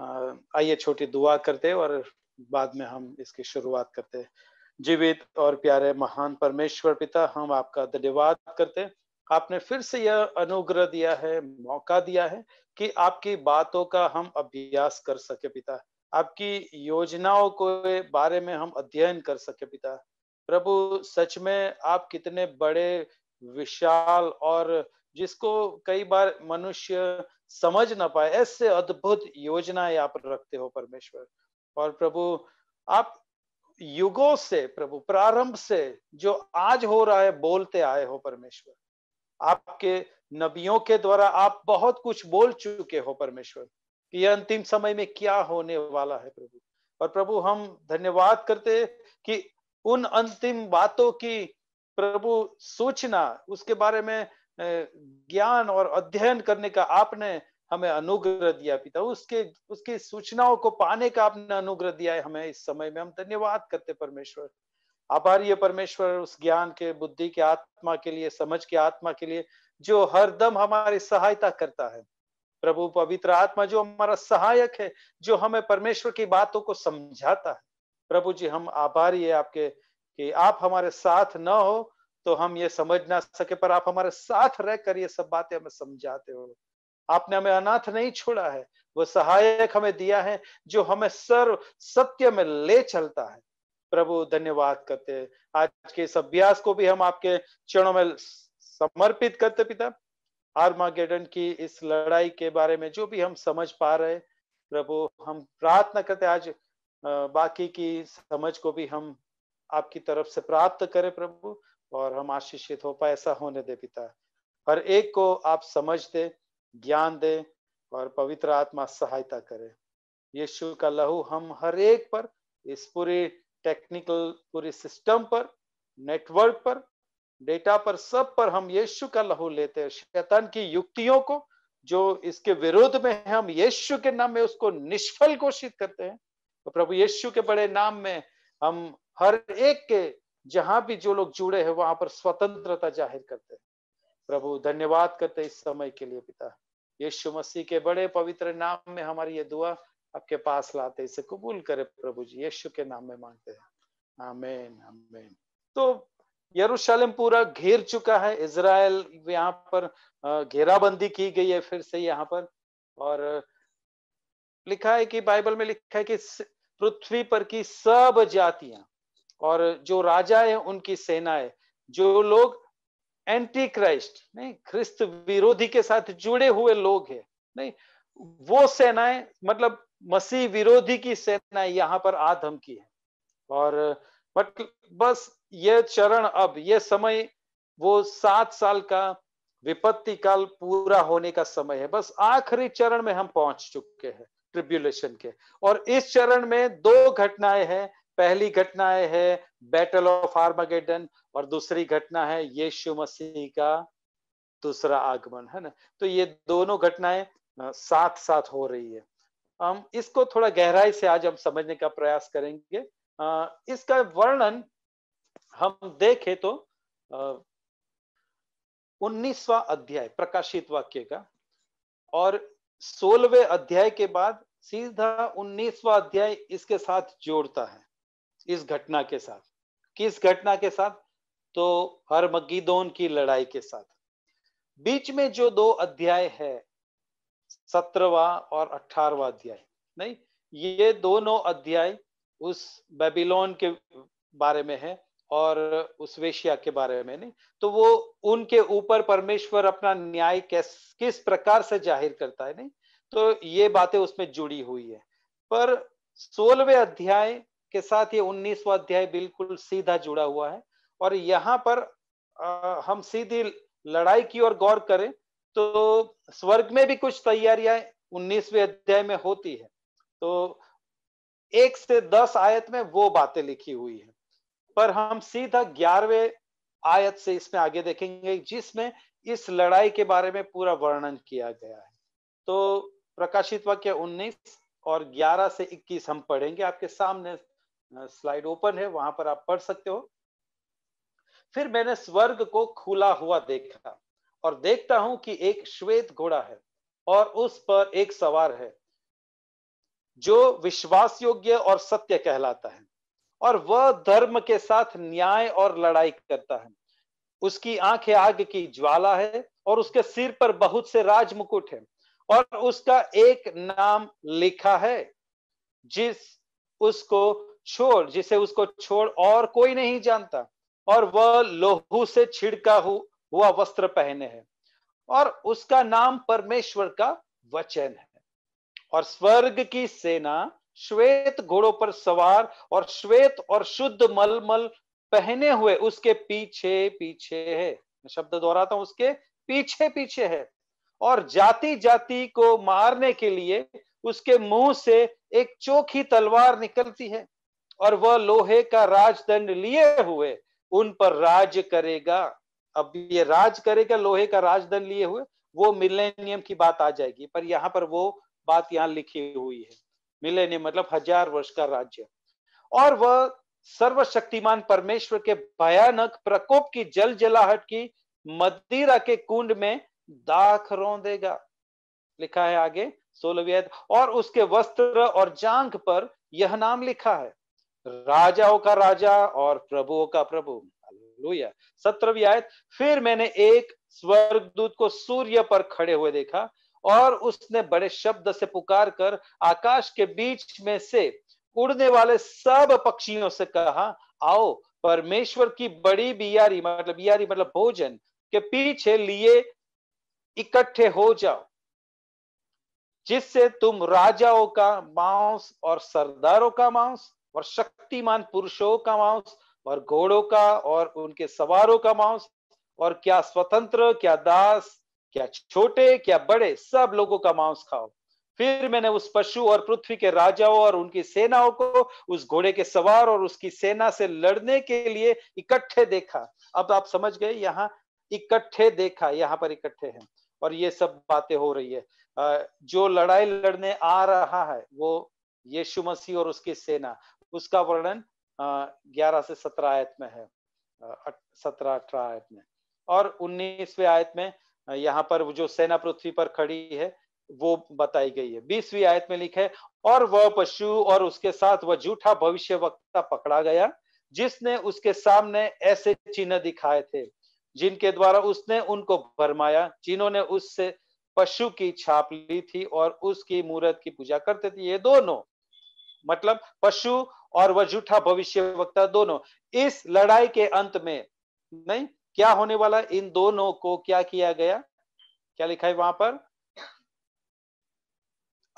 आइए छोटी दुआ करते और बाद में हम इसकी शुरुआत करते जीवित और प्यारे महान परमेश्वर पिता हम आपका धन्यवाद करते आपने फिर से यह अनुग्रह दिया है मौका दिया है कि आपकी बातों का हम अभ्यास कर सके पिता आपकी योजनाओं को बारे में हम अध्ययन कर सके पिता प्रभु सच में आप कितने बड़े विशाल और जिसको कई बार मनुष्य समझ ना पाए ऐसे अद्भुत योजनाएं आप रखते हो परमेश्वर और प्रभु आप युगों से प्रभु प्रारंभ से जो आज हो रहा है बोलते आए हो परमेश्वर आपके नबियों के द्वारा आप बहुत कुछ बोल चुके हो परमेश्वर कि यह अंतिम समय में क्या होने वाला है प्रभु और प्रभु हम धन्यवाद करते कि उन अंतिम बातों की प्रभु सूचना उसके बारे में ज्ञान और अध्ययन करने का आपने हमें अनुग्रह दिया पिता उसके उसकी सूचनाओं को पाने का आपने अनुग्रह दिया है हमें इस समय में हम धन्यवाद करते परमेश्वर आभारी है परमेश्वर उस ज्ञान के बुद्धि के आत्मा के लिए समझ के आत्मा के लिए जो हर दम हमारी सहायता करता है प्रभु पवित्र आत्मा जो हमारा सहायक है जो हमें परमेश्वर की बातों को समझाता है प्रभु जी हम आभारी है आपके कि आप हमारे साथ न हो तो हम ये समझ ना सके पर आप हमारे साथ रहकर ये सब बातें हमें समझाते हो आपने हमें अनाथ नहीं छोड़ा है वो सहायक हमें दिया है जो हमें सर्व सत्य में ले चलता है प्रभु धन्यवाद करते हैं आज के इस अभ्यास को भी हम आपके चरणों में समर्पित करते पिता आर्मागेडन की इस लड़ाई के बारे में जो भी हम समझ पा रहे प्रभु हम प्रार्थना करते आज बाकी की समझ को भी हम आपकी तरफ से प्राप्त करें प्रभु और हम आशीषित हो पाए ऐसा होने दे पिता हर एक को आप समझ दे ज्ञान दे और पवित्र आत्मा सहायता करे यीशु का लहू हम हर एक पर इस पूरे टेक्निकल पूरे सिस्टम पर नेटवर्क पर डेटा पर सब पर हम यीशु का लहू लेते हैं शैतान की युक्तियों को जो इसके विरोध में है हम यीशु के नाम में उसको निष्फल घोषित करते हैं तो प्रभु यीशु के बड़े नाम में हम हर एक के जहां भी जो लोग जुड़े हैं वहां पर स्वतंत्रता जाहिर करते हैं प्रभु धन्यवाद करते इस समय के लिए पिता यीशु मसीह के बड़े पवित्र नाम में हमारी ये दुआ आपके पास लाते इसे कबूल करे प्रभु जी यीशु के नाम में मांगते हैं आमेन आमेन तो यरूशलेम पूरा घेर चुका है इसराइल यहाँ पर घेराबंदी की गई है फिर से यहाँ पर और लिखा है कि बाइबल में लिखा है कि पृथ्वी पर की सब जातियां और जो राजा है उनकी सेना है जो लोग एंटी क्राइस्ट नहीं ख्रिस्त विरोधी के साथ जुड़े हुए लोग हैं नहीं वो सेनाएं मतलब मसीह विरोधी की सेना यहाँ पर आ धमकी है और बस ये चरण अब ये समय वो सात साल का विपत्ति काल पूरा होने का समय है बस आखिरी चरण में हम पहुंच चुके हैं ट्रिब्यूलेशन के और इस चरण में दो घटनाएं हैं पहली घटना है बैटल ऑफ आर्मागेडन और दूसरी घटना है यीशु मसीह का दूसरा आगमन है ना तो ये दोनों घटनाएं साथ साथ हो रही है हम इसको थोड़ा गहराई से आज हम समझने का प्रयास करेंगे इसका वर्णन हम देखें तो उन्नीसवा अध्याय प्रकाशित वाक्य का और सोलवे अध्याय के बाद सीधा उन्नीसवा अध्याय इसके साथ जोड़ता है इस घटना के साथ किस घटना के साथ तो हर मगीदोन की लड़ाई के साथ बीच में जो दो अध्याय है सत्रवा और अठारवा अध्याय नहीं ये दोनों अध्याय उस बेबीलोन के बारे में है और उस वेशिया के बारे में नहीं तो वो उनके ऊपर परमेश्वर अपना न्याय कैस किस प्रकार से जाहिर करता है नहीं तो ये बातें उसमें जुड़ी हुई है पर सोलवे अध्याय के साथ ये उन्नीसवा अध्याय बिल्कुल सीधा जुड़ा हुआ है और यहाँ पर आ, हम सीधी लड़ाई की ओर गौर करें तो स्वर्ग में भी कुछ तैयारियां उन्नीसवे अध्याय में होती है तो एक से दस आयत में वो बातें लिखी हुई है पर हम सीधा ग्यारहवें आयत से इसमें आगे देखेंगे जिसमें इस लड़ाई के बारे में पूरा वर्णन किया गया है तो प्रकाशित वाक्य 19 और 11 से 21 हम पढ़ेंगे आपके सामने स्लाइड ओपन है वहां पर आप पढ़ सकते हो फिर मैंने स्वर्ग को खुला हुआ देखा और देखता हूं कि एक श्वेत घोड़ा है और उस पर एक सवार है जो विश्वास योग्य और सत्य कहलाता है और वह धर्म के साथ न्याय और लड़ाई करता है उसकी आंखें आग की ज्वाला है और उसके सिर पर बहुत से राज मुकुट है और उसका एक नाम लिखा है जिस उसको छोड़ जिसे उसको छोड़ और कोई नहीं जानता और वह लोहू से छिड़का हुआ वस्त्र पहने है और उसका नाम परमेश्वर का वचन है और स्वर्ग की सेना श्वेत घोड़ों पर सवार और श्वेत और शुद्ध मलमल पहने हुए उसके पीछे पीछे है मैं शब्द दोहराता हूं उसके पीछे पीछे है और जाति जाति को मारने के लिए उसके मुंह से एक चोखी तलवार निकलती है और वह लोहे का राजदंड लिए हुए उन पर राज करेगा अब ये राज करेगा लोहे का राजदंड लिए हुए वो मिलेनियम की बात आ जाएगी पर यहाँ पर वो बात यहाँ लिखी हुई है मिलेनियम मतलब हजार वर्ष का राज्य और वह सर्वशक्तिमान परमेश्वर के भयानक प्रकोप की जल जलाहट की मदिरा के कुंड में दाख रो देगा लिखा है आगे सोलवियत और उसके वस्त्र और जांग पर यह नाम लिखा है राजाओं का राजा और प्रभुओं का प्रभु सत्र सत्रहवीं आयत फिर मैंने एक स्वर्गदूत को सूर्य पर खड़े हुए देखा और उसने बड़े शब्द से पुकार कर आकाश के बीच में से उड़ने वाले सब पक्षियों से कहा आओ परमेश्वर की बड़ी बियारी मतलब बियारी मतलब भोजन के पीछे लिए इकट्ठे हो जाओ जिससे तुम राजाओं का मांस और सरदारों का मांस और शक्तिमान पुरुषों का मांस और घोड़ों का और उनके सवारों का मांस और क्या स्वतंत्र क्या दास क्या छोटे क्या बड़े सब लोगों का मांस खाओ फिर मैंने उस पशु और पृथ्वी के राजाओं और उनकी सेनाओं को उस घोड़े के सवार और उसकी सेना से लड़ने के लिए इकट्ठे देखा अब आप समझ गए यहाँ इकट्ठे देखा यहाँ पर इकट्ठे हैं और ये सब बातें हो रही है जो लड़ाई लड़ने आ रहा है वो यीशु मसीह और उसकी सेना उसका वर्णन ग्यारह से सत्रह आयत में है सत्रह अठारह आयत में और उन्नीसवें आयत में यहाँ पर जो सेना पृथ्वी पर खड़ी है वो बताई गई है बीसवीं आयत में लिखे और वह पशु और उसके साथ वह झूठा भविष्य वक्ता पकड़ा गया जिसने उसके सामने ऐसे चिन्ह दिखाए थे जिनके द्वारा उसने उनको भरमाया जिन्होंने उससे पशु की छाप ली थी और उसकी मूर्त की पूजा करते थे ये दोनों मतलब पशु और वह झूठा भविष्य वक्ता दोनों इस लड़ाई के अंत में नहीं क्या होने वाला इन दोनों को क्या किया गया क्या लिखा है वहां पर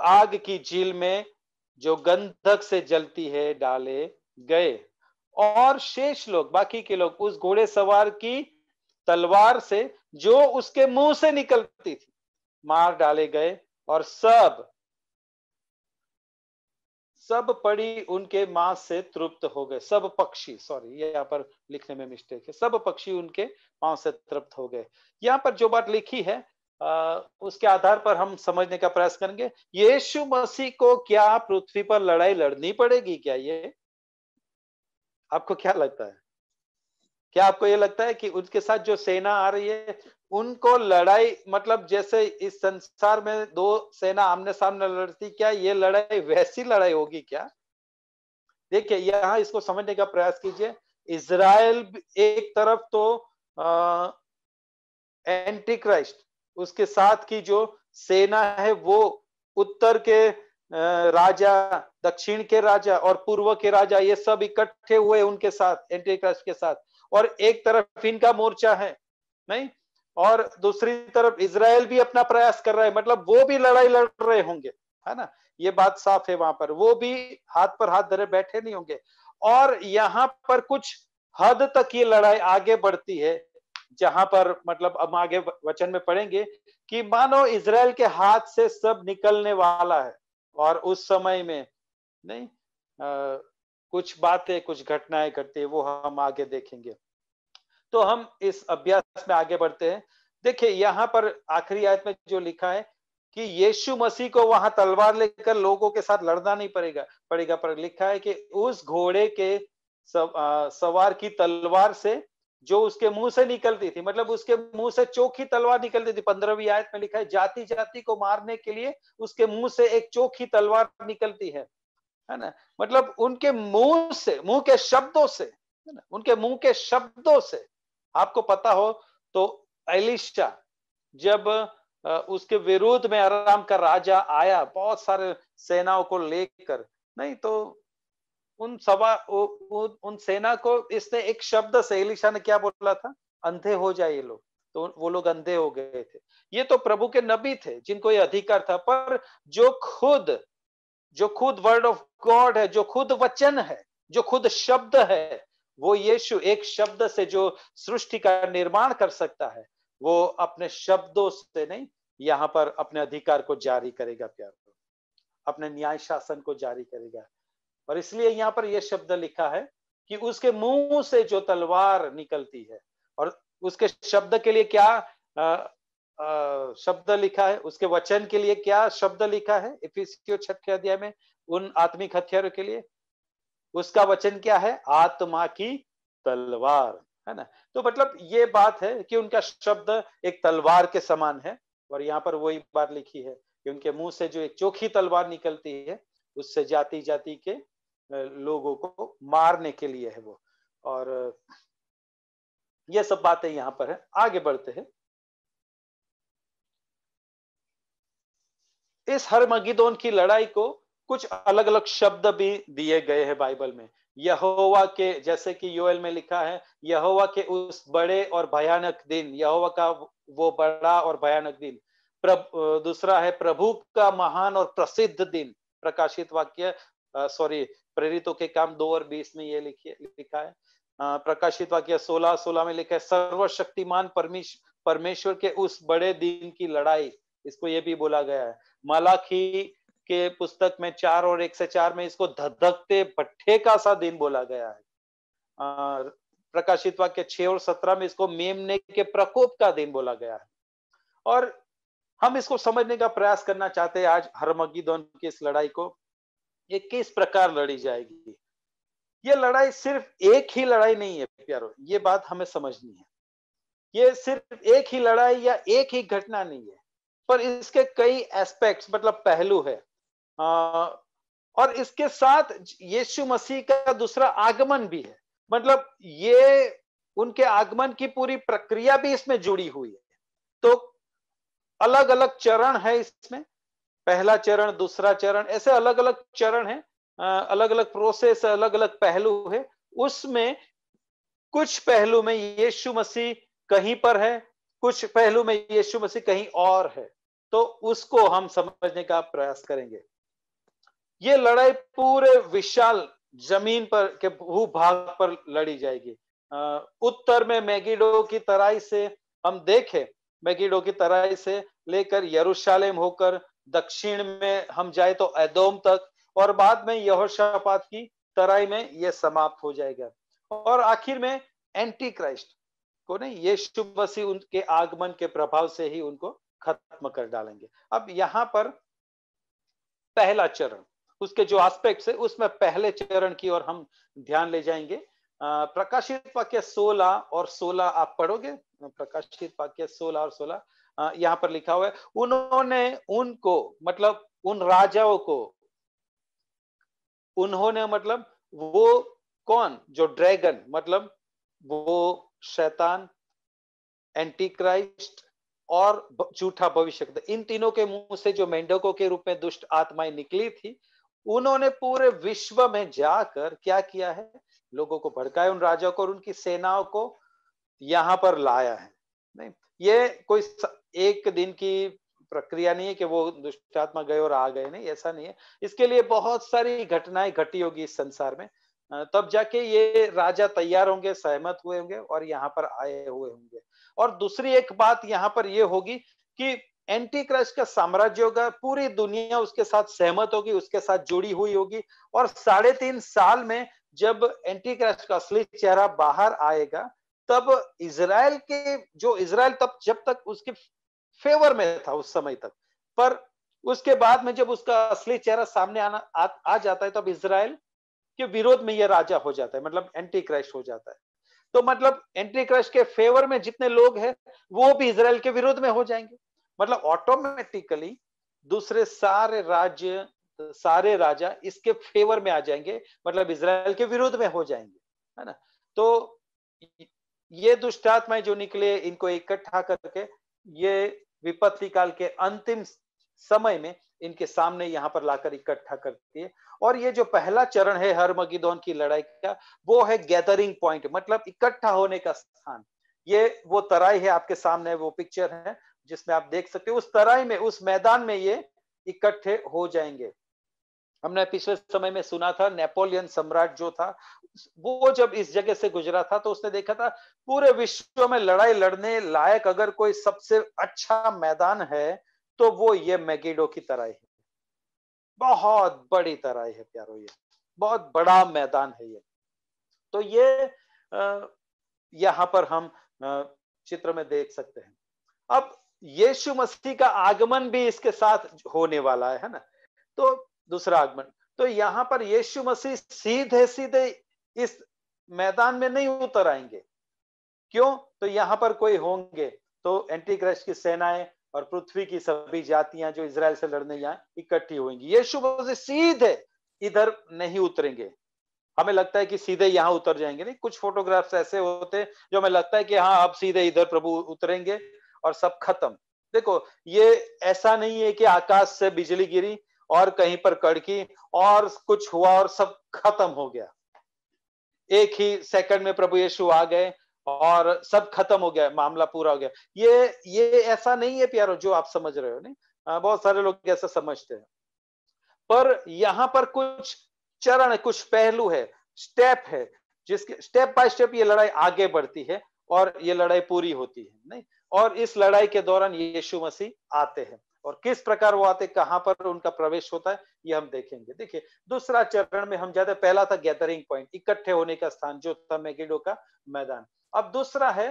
आग की झील में जो गंधक से जलती है डाले गए और शेष लोग बाकी के लोग उस घोड़े सवार की तलवार से जो उसके मुंह से निकलती थी मार डाले गए और सब सब पड़ी उनके मांस से तृप्त हो गए सब पक्षी सॉरी ये यहाँ पर लिखने में मिस्टेक है सब पक्षी उनके मांस से तृप्त हो गए यहाँ पर जो बात लिखी है आ, उसके आधार पर हम समझने का प्रयास करेंगे यीशु मसीह को क्या पृथ्वी पर लड़ाई लड़नी पड़ेगी क्या ये आपको क्या लगता है क्या आपको ये लगता है कि उनके साथ जो सेना आ रही है उनको लड़ाई मतलब जैसे इस संसार में दो सेना आमने सामने लड़ती क्या ये लड़ाई वैसी लड़ाई होगी क्या देखिए यहाँ इसको समझने का प्रयास कीजिए इसराइल एक तरफ तो एंटी क्राइस्ट उसके साथ की जो सेना है वो उत्तर के राजा दक्षिण के राजा और पूर्व के राजा ये सब इकट्ठे हुए उनके साथ एंटी क्राइस्ट के साथ और एक तरफ इनका मोर्चा है नहीं और दूसरी तरफ इसराइल भी अपना प्रयास कर रहा है मतलब वो भी लड़ाई लड़ रहे होंगे है ना ये बात साफ है वहां पर वो भी हाथ पर हाथ धरे बैठे नहीं होंगे और यहाँ पर कुछ हद तक ये लड़ाई आगे बढ़ती है जहां पर मतलब हम आगे वचन में पढ़ेंगे कि मानो इसराइल के हाथ से सब निकलने वाला है और उस समय में नहीं कुछ बातें कुछ घटनाएं घटती है वो हम आगे देखेंगे तो हम इस अभ्यास में आगे बढ़ते हैं देखिए यहाँ पर आखिरी आयत में जो लिखा है कि यीशु मसीह को वहां तलवार लेकर लोगों के साथ लड़ना नहीं पड़ेगा पड़ेगा पर लिखा है कि उस घोड़े के सवार की तलवार से जो उसके मुंह से निकलती थी मतलब उसके मुंह से चोखी तलवार निकलती थी पंद्रहवीं आयत में लिखा है जाति जाति को मारने के लिए उसके मुंह से एक चोखी तलवार निकलती है है ना मतलब उनके मुंह से मुंह के शब्दों से है ना उनके मुंह के शब्दों से आपको पता हो तो एलिशा जब उसके विरोध में आराम का राजा आया बहुत सारे सेनाओं को लेकर नहीं तो उन सवा उ, उन सेना को इसने एक शब्द से एलिशा ने क्या बोला था अंधे हो जाए ये लोग तो वो लोग अंधे हो गए थे ये तो प्रभु के नबी थे जिनको ये अधिकार था पर जो खुद जो खुद वर्ड ऑफ गॉड है जो खुद वचन है जो खुद शब्द है वो यीशु एक शब्द से जो सृष्टि का निर्माण कर सकता है वो अपने शब्दों से नहीं यहाँ पर अपने अधिकार को जारी करेगा प्यार अपने न्याय शासन को जारी करेगा और इसलिए यहाँ पर यह शब्द लिखा है कि उसके मुंह से जो तलवार निकलती है और उसके शब्द के लिए क्या शब्द लिखा है उसके वचन के लिए क्या शब्द लिखा है छठे अध्याय में उन आत्मिक हथियारों के लिए उसका वचन क्या है आत्मा की तलवार है ना तो मतलब ये बात है कि उनका शब्द एक तलवार के समान है और यहाँ पर वही बात लिखी है कि उनके मुंह से जो एक चोखी तलवार निकलती है उससे जाति जाति के लोगों को मारने के लिए है वो और ये सब बातें यहाँ पर है आगे बढ़ते हैं इस हर मगिदोन की लड़ाई को कुछ अलग अलग शब्द भी दिए गए हैं बाइबल में यहोवा के जैसे कि यूएल में लिखा है यहोवा के उस बड़े और भयानक दिन यहोवा का वो बड़ा और भयानक दिन प्रभ दूसरा है प्रभु का महान और प्रसिद्ध दिन प्रकाशित वाक्य सॉरी प्रेरितों के काम दो और बीस में ये लिखिए लिखा है आ, प्रकाशित वाक्य सोलह सोलह में लिखा है सर्वशक्तिमान परमेश्वर के उस बड़े दिन की लड़ाई इसको ये भी बोला गया है मलाखी के पुस्तक में चार और एक से चार में इसको धधकते भट्ठे का सा दिन बोला गया है प्रकाशित वाक्य छह और सत्रह में इसको मेमने के प्रकोप का दिन बोला गया है और हम इसको समझने का प्रयास करना चाहते हैं आज हरमगिदोन की इस लड़ाई को ये किस प्रकार लड़ी जाएगी ये लड़ाई सिर्फ एक ही लड़ाई नहीं है प्यारो ये बात हमें समझनी है ये सिर्फ एक ही लड़ाई या एक ही घटना नहीं है पर इसके कई एस्पेक्ट्स मतलब पहलू है आ, और इसके साथ यीशु मसीह का दूसरा आगमन भी है मतलब ये उनके आगमन की पूरी प्रक्रिया भी इसमें जुड़ी हुई है तो अलग अलग चरण है इसमें पहला चरण दूसरा चरण ऐसे अलग अलग चरण है अलग अलग प्रोसेस अलग अलग पहलू है उसमें कुछ पहलू में यीशु मसीह कहीं पर है कुछ पहलू में यीशु मसीह कहीं और है तो उसको हम समझने का प्रयास करेंगे ये लड़ाई पूरे विशाल जमीन पर के भूभाग पर लड़ी जाएगी उत्तर में मैगिडो की तराई से हम देखें मैगिडो की तराई से लेकर यरूशलेम होकर दक्षिण में हम जाए तो एदोम तक और बाद में यहोशापात की तराई में यह समाप्त हो जाएगा और आखिर में एंटी क्राइस्ट को नहीं ये शुभ उनके आगमन के प्रभाव से ही उनको खत्म कर डालेंगे अब यहां पर पहला चरण उसके जो आस्पेक्ट है उसमें पहले चरण की ओर हम ध्यान ले जाएंगे प्रकाशित वाक्य 16 और 16 आप पढ़ोगे प्रकाशित वाक्य 16 और 16 यहाँ पर लिखा हुआ है उन्होंने उनको मतलब उन राजाओं को उन्होंने मतलब वो कौन जो ड्रैगन मतलब वो शैतान एंटी क्राइस्ट और झूठा भविष्य इन तीनों के मुंह से जो मेंढकों के रूप में दुष्ट आत्माएं निकली थी उन्होंने पूरे विश्व में जाकर क्या किया है लोगों को भड़काया उन राजा को और उनकी सेनाओं को यहाँ पर लाया है नहीं ये कोई एक दिन की प्रक्रिया नहीं है कि वो दुष्ट आत्मा गए और आ गए नहीं ऐसा नहीं है इसके लिए बहुत सारी घटनाएं घटी होगी इस संसार में तब जाके ये राजा तैयार होंगे सहमत हुए होंगे और यहाँ पर आए हुए होंगे और दूसरी एक बात यहाँ पर यह होगी कि एंटी क्रस्ट का साम्राज्य होगा पूरी दुनिया उसके साथ सहमत होगी उसके साथ जुड़ी हुई होगी और साढ़े तीन साल में जब एंटी क्रश का असली चेहरा बाहर आएगा तब इसराइल के जो इसराइल तब जब तक उसके फेवर में था उस समय तक पर उसके बाद में जब उसका असली चेहरा सामने आना आ, आ जाता है तब इसराइल के विरोध में यह राजा हो जाता है मतलब एंटी क्रैश हो जाता है तो मतलब एंट्री क्रश के फेवर में जितने लोग हैं वो भी इसराइल के विरोध में हो जाएंगे मतलब ऑटोमेटिकली दूसरे सारे राज्य सारे राजा इसके फेवर में आ जाएंगे मतलब इसराइल के विरोध में हो जाएंगे है ना तो ये दुष्टात्माएं जो निकले इनको इकट्ठा करके ये विपत्ति काल के अंतिम समय में इनके सामने यहाँ पर लाकर इकट्ठा करती है और ये जो पहला चरण है हर मगिदोन की लड़ाई का वो है गैदरिंग पॉइंट मतलब इकट्ठा होने का स्थान ये वो तराई है आपके सामने वो पिक्चर है जिसमें आप देख सकते हो उस तराई में उस मैदान में ये इकट्ठे हो जाएंगे हमने पिछले समय में सुना था नेपोलियन सम्राट जो था वो जब इस जगह से गुजरा था तो उसने देखा था पूरे विश्व में लड़ाई लड़ने लायक अगर कोई सबसे अच्छा मैदान है तो वो ये मैगीडो की तरह ही बहुत बड़ी तरह है प्यारो ये बहुत बड़ा मैदान है ये तो ये यहाँ पर हम चित्र में देख सकते हैं अब यीशु मसीह का आगमन भी इसके साथ होने वाला है, है ना तो दूसरा आगमन तो यहाँ पर यीशु मसीह सीधे सीधे इस मैदान में नहीं उतर आएंगे क्यों तो यहाँ पर कोई होंगे तो एंटी क्रश की सेनाएं और पृथ्वी की सभी जातियां जो इसराइल से लड़ने यहाँ इकट्ठी होंगी यीशु से सीधे इधर नहीं उतरेंगे हमें लगता है कि सीधे यहाँ उतर जाएंगे नहीं कुछ फोटोग्राफ्स ऐसे होते जो हमें लगता है कि हाँ अब सीधे इधर प्रभु उतरेंगे और सब खत्म देखो ये ऐसा नहीं है कि आकाश से बिजली गिरी और कहीं पर कड़की और कुछ हुआ और सब खत्म हो गया एक ही सेकंड में प्रभु यीशु आ गए और सब खत्म हो गया मामला पूरा हो गया ये ये ऐसा नहीं है प्यारो जो आप समझ रहे हो नहीं बहुत सारे लोग ऐसा समझते हैं पर यहाँ पर कुछ चरण कुछ पहलू है स्टेप है जिसके स्टेप बाय स्टेप ये लड़ाई आगे बढ़ती है और ये लड़ाई पूरी होती है नहीं और इस लड़ाई के दौरान यीशु मसीह आते हैं और किस प्रकार वो आते कहां पर उनका प्रवेश होता है ये हम देखेंगे देखिए दूसरा चरण में हम जाते पहला था गैदरिंग पॉइंट इकट्ठे होने का स्थान जो था मैगेडो का मैदान अब दूसरा है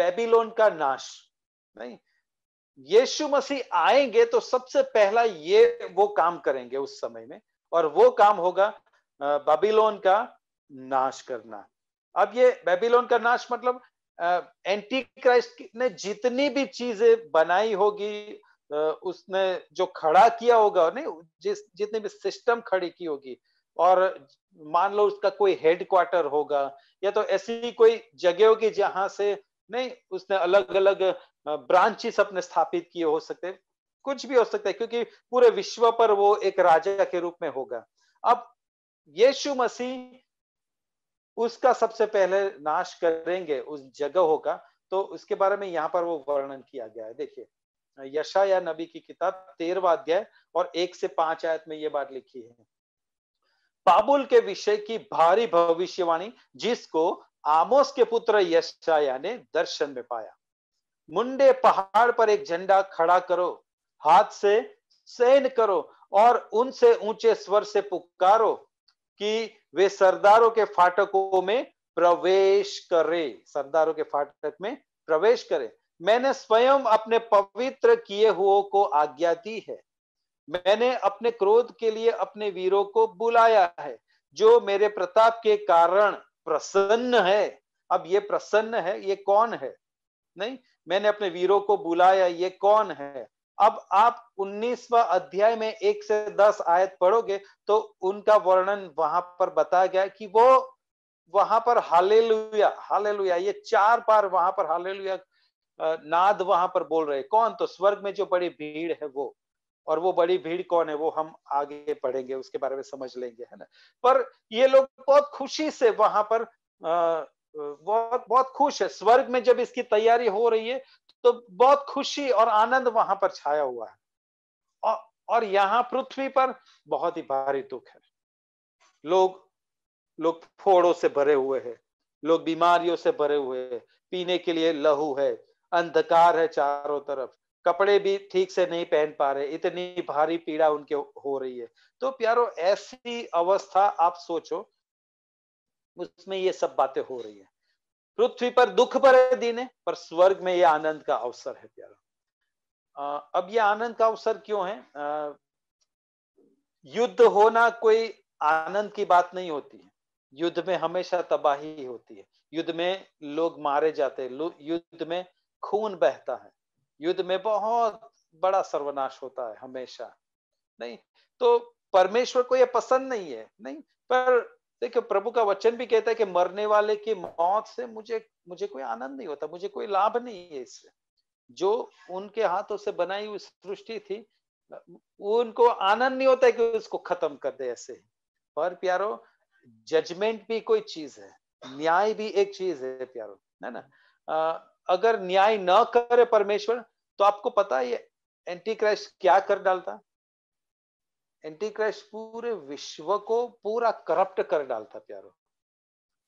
बेबीलोन का नाश नहीं यीशु मसीह आएंगे तो सबसे पहला ये वो काम करेंगे उस समय में और वो काम होगा बेबीलोन का नाश करना अब ये बेबीलोन का नाश मतलब एंटी क्राइस्ट ने जितनी भी चीजें बनाई होगी उसने जो खड़ा किया होगा नहीं जिस जितने भी सिस्टम खड़ी की होगी और मान लो उसका कोई हेडक्वार्टर होगा या तो ऐसी कोई जगह होगी जहां से नहीं उसने अलग अलग ब्रांचेस अपने स्थापित किए हो सकते कुछ भी हो सकता है क्योंकि पूरे विश्व पर वो एक राजा के रूप में होगा अब यीशु मसीह उसका सबसे पहले नाश करेंगे उस जगहों का तो उसके बारे में यहाँ पर वो वर्णन किया गया है देखिए यशा या नबी की किताब तेरवा अध्याय और एक से पांच आयत में ये बात लिखी है बाबुल के विषय की भारी भविष्यवाणी जिसको आमोस के पुत्र यशाया ने दर्शन में पाया मुंडे पहाड़ पर एक झंडा खड़ा करो हाथ से सैन करो और उनसे ऊंचे स्वर से पुकारो कि वे सरदारों के फाटकों में प्रवेश करे सरदारों के फाटक में प्रवेश करे मैंने स्वयं अपने पवित्र किए हुओं को आज्ञा दी है मैंने अपने क्रोध के लिए अपने वीरों को बुलाया है जो मेरे प्रताप के कारण प्रसन्न है अब ये प्रसन्न है ये कौन है नहीं मैंने अपने वीरों को बुलाया ये कौन है अब आप उन्नीसवा अध्याय में एक से दस आयत पढ़ोगे तो उनका वर्णन वहां पर बताया गया कि वो वहां पर हालेलुया हालेलुया ये चार बार वहां पर हालेलुया नाद वहां पर बोल रहे कौन तो स्वर्ग में जो बड़ी भीड़ है वो और वो बड़ी भीड़ कौन है वो हम आगे पढ़ेंगे उसके बारे में समझ लेंगे है ना पर ये लोग बहुत खुशी से वहां पर बहुत बहुत खुश है स्वर्ग में जब इसकी तैयारी हो रही है तो बहुत खुशी और आनंद वहां पर छाया हुआ है और, और यहाँ पृथ्वी पर बहुत ही भारी दुख है लोग लोग फोड़ों से भरे हुए हैं लोग बीमारियों से भरे हुए हैं पीने के लिए लहू है अंधकार है चारों तरफ कपड़े भी ठीक से नहीं पहन पा रहे इतनी भारी पीड़ा उनके हो रही है तो प्यारो ऐसी अवस्था आप सोचो उसमें ये सब बातें हो रही है पृथ्वी पर दुख पर है दीने पर स्वर्ग में ये आनंद का अवसर है प्यारो अब ये आनंद का अवसर क्यों है आ, युद्ध होना कोई आनंद की बात नहीं होती है युद्ध में हमेशा तबाही होती है युद्ध में लोग मारे जाते हैं युद्ध में खून बहता है युद्ध में बहुत बड़ा सर्वनाश होता है हमेशा नहीं तो परमेश्वर को यह पसंद नहीं है नहीं पर देखियो प्रभु का वचन भी कहता है कि मरने वाले की मौत से मुझे मुझे कोई आनंद नहीं होता मुझे कोई लाभ नहीं है इससे जो उनके हाथों से बनाई हुई सृष्टि थी उनको आनंद नहीं होता है कि उसको खत्म कर दे ऐसे पर प्यारो जजमेंट भी कोई चीज है न्याय भी एक चीज है प्यारो है ना अगर न्याय न करे परमेश्वर तो आपको पता है ये एंटी क्राइस्ट क्या कर डालता एंटी क्राइस्ट पूरे विश्व को पूरा करप्ट कर डालता प्यारो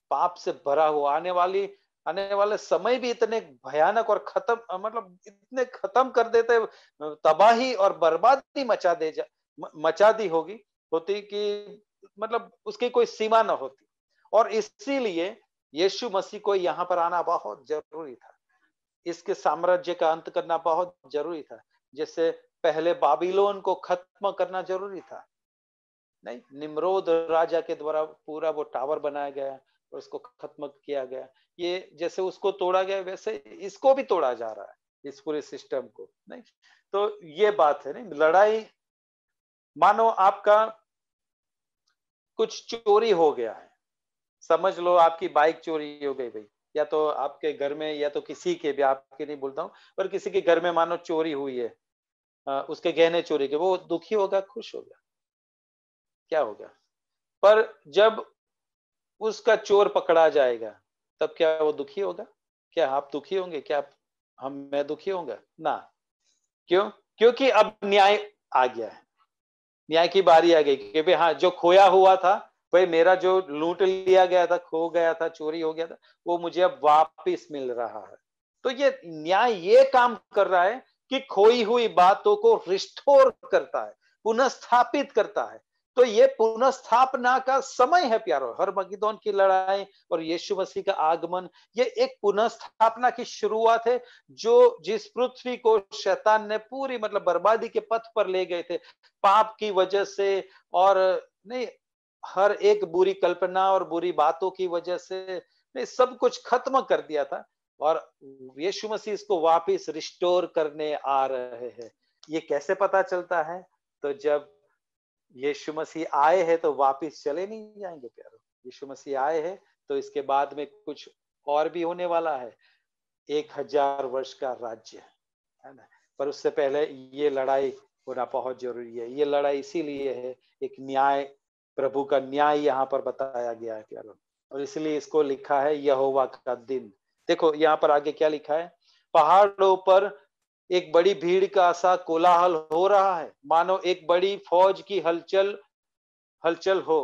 पाप से भरा हुआ आने वाली आने वाले समय भी इतने भयानक और खत्म मतलब इतने खत्म कर देते तबाही और बर्बादी मचा दे जा मचा दी होगी होती कि मतलब उसकी कोई सीमा ना होती और इसीलिए यीशु मसीह को यहाँ पर आना बहुत जरूरी था इसके साम्राज्य का अंत करना बहुत जरूरी था जैसे पहले बाबिलोन को खत्म करना जरूरी था नहीं निम्रोद राजा के द्वारा पूरा वो टावर बनाया गया और उसको खत्म किया गया ये जैसे उसको तोड़ा गया वैसे इसको भी तोड़ा जा रहा है इस पूरे सिस्टम को नहीं तो ये बात है नहीं लड़ाई मानो आपका कुछ चोरी हो गया है समझ लो आपकी बाइक चोरी हो गई भाई या तो आपके घर में या तो किसी के भी आपके नहीं बोलता हूँ पर किसी के घर में मानो चोरी हुई है उसके गहने चोरी के वो दुखी होगा खुश होगा क्या होगा पर जब उसका चोर पकड़ा जाएगा तब क्या वो दुखी होगा क्या आप दुखी होंगे क्या आप हम मैं दुखी होंगे ना क्यों क्योंकि अब न्याय आ गया है न्याय की बारी आ गई क्योंकि हाँ जो खोया हुआ था भाई मेरा जो लूट लिया गया था खो गया था चोरी हो गया था वो मुझे अब वापिस मिल रहा है तो ये न्याय ये काम कर रहा है कि खोई हुई बातों को रिस्टोर करता है पुनस्थापित करता है तो ये पुनस्थापना का समय है प्यारो हर मगिदोन की लड़ाई और यीशु मसीह का आगमन ये एक पुनस्थापना की शुरुआत है जो जिस पृथ्वी को शैतान ने पूरी मतलब बर्बादी के पथ पर ले गए थे पाप की वजह से और नहीं हर एक बुरी कल्पना और बुरी बातों की वजह से ने सब कुछ खत्म कर दिया था और यीशु मसीह इसको वापस रिस्टोर करने आ रहे हैं ये कैसे पता चलता है तो जब यीशु मसीह आए हैं तो वापस चले नहीं जाएंगे प्यारो यीशु मसीह आए हैं तो इसके बाद में कुछ और भी होने वाला है एक हजार वर्ष का राज्य है ना पर उससे पहले ये लड़ाई होना बहुत जरूरी है ये लड़ाई इसीलिए है एक न्याय प्रभु का न्याय यहाँ पर बताया गया है प्यारों और इसलिए इसको लिखा है यहोवा का दिन देखो यहाँ पर आगे क्या लिखा है पहाड़ों पर एक बड़ी भीड़ का सा कोलाहल हो रहा है मानो एक बड़ी फौज की हलचल हलचल हो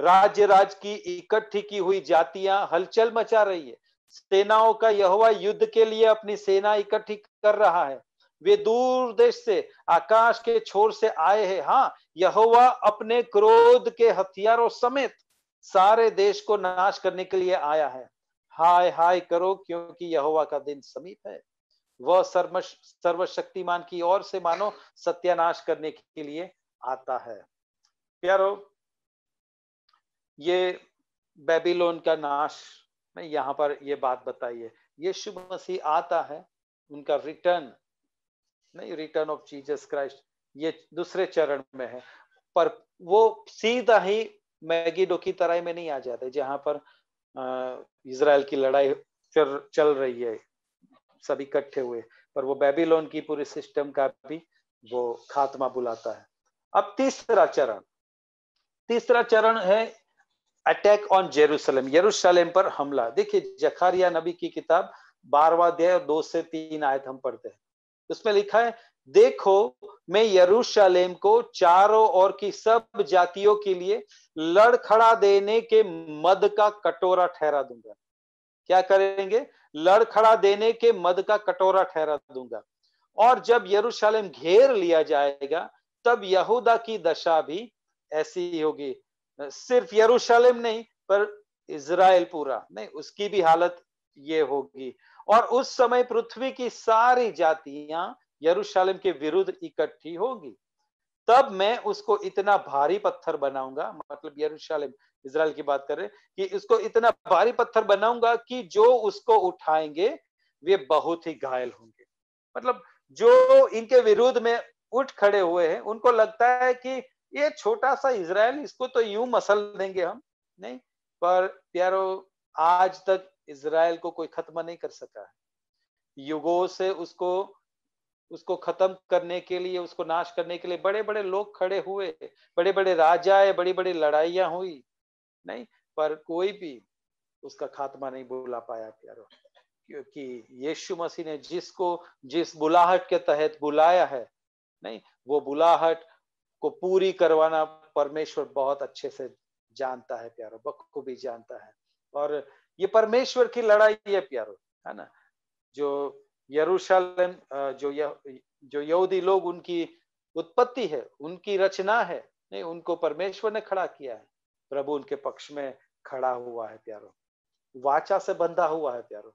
राज्य राज की इकट्ठी की हुई जातियां हलचल मचा रही है सेनाओं का यहोवा युद्ध के लिए अपनी सेना इकट्ठी कर रहा है वे दूर देश से आकाश के छोर से आए हैं हाँ यहोवा अपने क्रोध के हथियारों समेत सारे देश को नाश करने के लिए आया है हाय हाय करो क्योंकि यहोवा का दिन समीप है वह सर्व सर्वशक्तिमान की ओर से मानो सत्यानाश करने के लिए आता है प्यारो ये बेबीलोन का नाश यहां पर ये बात बताइए यीशु मसीह आता है उनका रिटर्न नहीं रिटर्न ऑफ जीसस क्राइस्ट ये दूसरे चरण में है पर वो सीधा ही मैगीडो की तराई में नहीं आ जाते जहां पर इसराइल की लड़ाई चल चल रही है सब इकट्ठे हुए पर वो बेबीलोन की पूरे सिस्टम का भी वो खात्मा बुलाता है अब तीसरा चरण तीसरा चरण है अटैक ऑन जेरूसलम यरूशलेम पर हमला देखिए जखारिया नबी की किताब बारवा अध्याय और दो से तीन आयत हम पढ़ते हैं उसमें लिखा है देखो मैं यरूशलेम को चारों ओर की सब जातियों के लिए लड़खड़ा देने के मद का कटोरा ठहरा दूंगा क्या करेंगे लड़खड़ा देने के मद का कटोरा ठहरा दूंगा और जब यरूशलेम घेर लिया जाएगा तब यहूदा की दशा भी ऐसी ही होगी सिर्फ यरूशलेम नहीं पर इसराइल पूरा नहीं उसकी भी हालत ये होगी और उस समय पृथ्वी की सारी जातियां यरूशलेम के विरुद्ध इकट्ठी होगी तब मैं उसको इतना भारी पत्थर बनाऊंगा मतलब यरूशलेम इसराइल की बात कर रहे हैं कि उसको इतना भारी पत्थर बनाऊंगा कि जो उसको उठाएंगे वे बहुत ही घायल होंगे मतलब जो इनके विरोध में उठ खड़े हुए हैं उनको लगता है कि ये छोटा सा इसराइल इसको तो यूं मसल देंगे हम नहीं पर प्यारो आज तक इसराइल को कोई खत्म नहीं कर सका है युगों से उसको उसको खत्म करने के लिए उसको नाश करने के लिए बड़े बड़े लोग खड़े हुए बड़े बड़े राजाए बड़ी बड़ी लड़ाइयां हुई नहीं पर कोई भी उसका खात्मा नहीं बुला पाया प्यारो क्योंकि यीशु मसीह ने जिसको जिस बुलाहट के तहत बुलाया है नहीं वो बुलाहट को पूरी करवाना परमेश्वर बहुत अच्छे से जानता है प्यारो बखूबी जानता है और ये परमेश्वर की लड़ाई है प्यारो है ना जो यरूशलेम जो जो यहूदी लोग उनकी उत्पत्ति है उनकी रचना है नहीं उनको परमेश्वर ने खड़ा किया है प्रभु उनके पक्ष में खड़ा हुआ है प्यारो वाचा से बंधा हुआ है प्यारो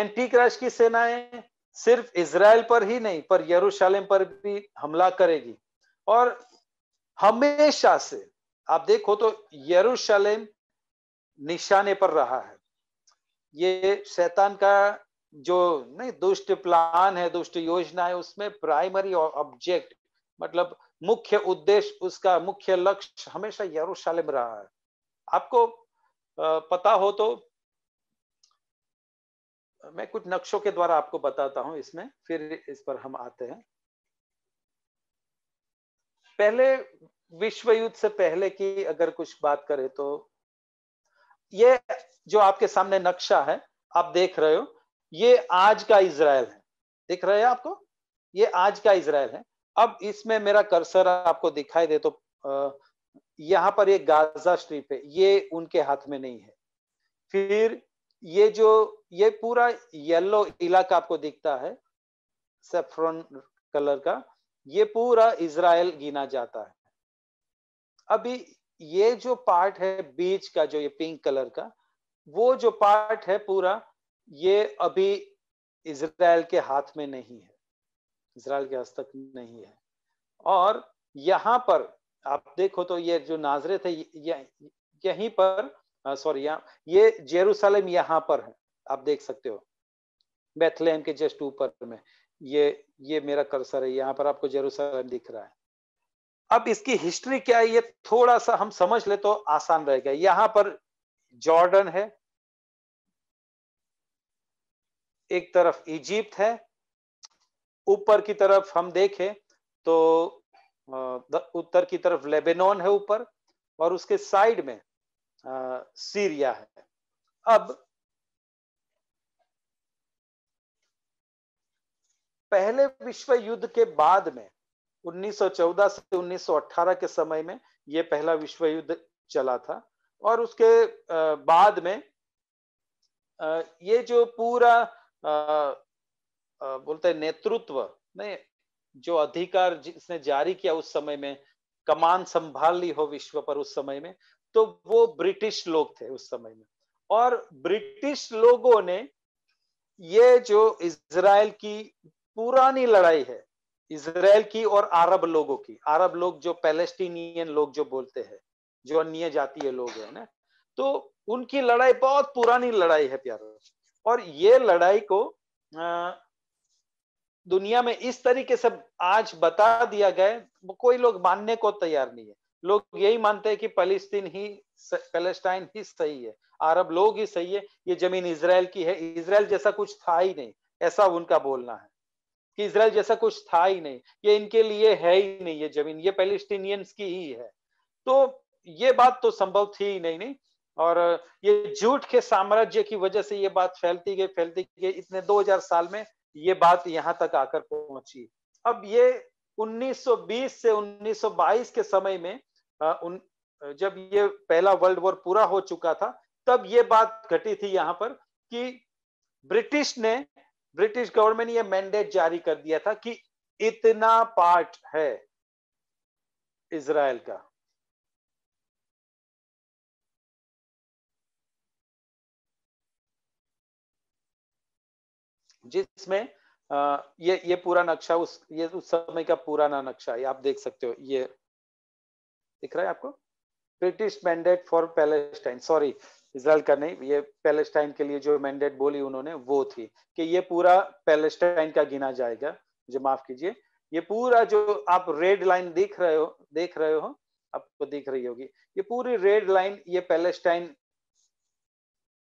एंटीक राष्ट्र की सेनाएं सिर्फ इसराइल पर ही नहीं पर यरूशलेम पर भी हमला करेगी और हमेशा से आप देखो तो यरूशलेम निशाने पर रहा है ये शैतान का जो नहीं दुष्ट प्लान है दुष्ट योजना है उसमें प्राइमरी ऑब्जेक्ट मतलब मुख्य उद्देश्य उसका मुख्य लक्ष्य हमेशा यरूशलेम रहा है आपको पता हो तो मैं कुछ नक्शों के द्वारा आपको बताता हूं इसमें फिर इस पर हम आते हैं पहले विश्व युद्ध से पहले की अगर कुछ बात करें तो ये जो आपके सामने नक्शा है आप देख रहे हो ये आज का इसराइल है दिख रहे हैं आपको ये आज का इसराइल है अब इसमें मेरा कर्सर आपको दिखाई दे तो यहाँ पर ये गाजा स्ट्रीप है ये उनके हाथ में नहीं है फिर ये जो ये पूरा येलो इलाका आपको दिखता है सेफ्रॉन कलर का ये पूरा इसराइल गिना जाता है अभी ये जो पार्ट है बीच का जो ये पिंक कलर का वो जो पार्ट है पूरा ये अभी इसराइल के हाथ में नहीं है इसराइल के हस्तक नहीं है और यहाँ पर आप देखो तो ये जो नाजरे थे यहीं पर सॉरी यहाँ ये जेरूसलम यहाँ पर है आप देख सकते हो बेथलेम के जस्ट ऊपर में ये ये मेरा कर्सर है यहाँ पर आपको जेरूसलम दिख रहा है अब इसकी हिस्ट्री क्या है ये थोड़ा सा हम समझ ले तो आसान रहेगा यहां पर जॉर्डन है एक तरफ इजिप्ट है ऊपर की तरफ हम देखें तो उत्तर की तरफ लेबेनॉन है ऊपर और उसके साइड में आ, सीरिया है अब पहले विश्व युद्ध के बाद में 1914 से 1918 के समय में ये पहला विश्व युद्ध चला था और उसके बाद में ये जो पूरा बोलते हैं नेतृत्व ने जो अधिकार जिसने जारी किया उस समय में कमान संभाल ली हो विश्व पर उस समय में तो वो ब्रिटिश लोग थे उस समय में और ब्रिटिश लोगों ने ये जो इसराइल की पुरानी लड़ाई है इसराइल की और अरब लोगों की अरब लोग जो पैलेस्टीनियन लोग जो बोलते हैं जो अन्य जातीय लोग है ना तो उनकी लड़ाई बहुत पुरानी लड़ाई है प्यारो और ये लड़ाई को दुनिया में इस तरीके से आज बता दिया गया कोई लोग मानने को तैयार नहीं है लोग यही मानते हैं कि पलिस्तीन ही पैलेस्टाइन ही सही है अरब लोग ही सही है ये जमीन इसराइल की है इसराइल जैसा कुछ था ही नहीं ऐसा उनका बोलना है कि इसराइल जैसा कुछ था ही नहीं ये इनके लिए है ही नहीं ये जमीन ये पैलेस्टीनियंस की ही है तो ये बात तो संभव थी ही नहीं नहीं और ये झूठ के साम्राज्य की वजह से ये बात फैलती गई फैलती गई इतने 2000 साल में ये बात यहाँ तक आकर पहुंची अब ये 1920 से 1922 के समय में उन जब ये पहला वर्ल्ड वॉर पूरा हो चुका था तब ये बात घटी थी यहाँ पर कि ब्रिटिश ने ब्रिटिश गवर्नमेंट ने यह मैंडेट जारी कर दिया था कि इतना पार्ट है इसराइल का जिसमें ये ये पूरा नक्शा उस ये उस समय का पुराना नक्शा है आप देख सकते हो ये दिख रहा है आपको British mandate for Palestine sorry Israel का नहीं ये पैलेस्टाइन के लिए जो मैंडेट बोली उन्होंने वो थी कि ये पूरा पैलेस्टाइन का गिना जाएगा जो माफ कीजिए ये पूरा जो आप रेड लाइन देख रहे हो देख रहे हो आपको दिख रही होगी ये पूरी रेड लाइन ये पैलेस्टाइन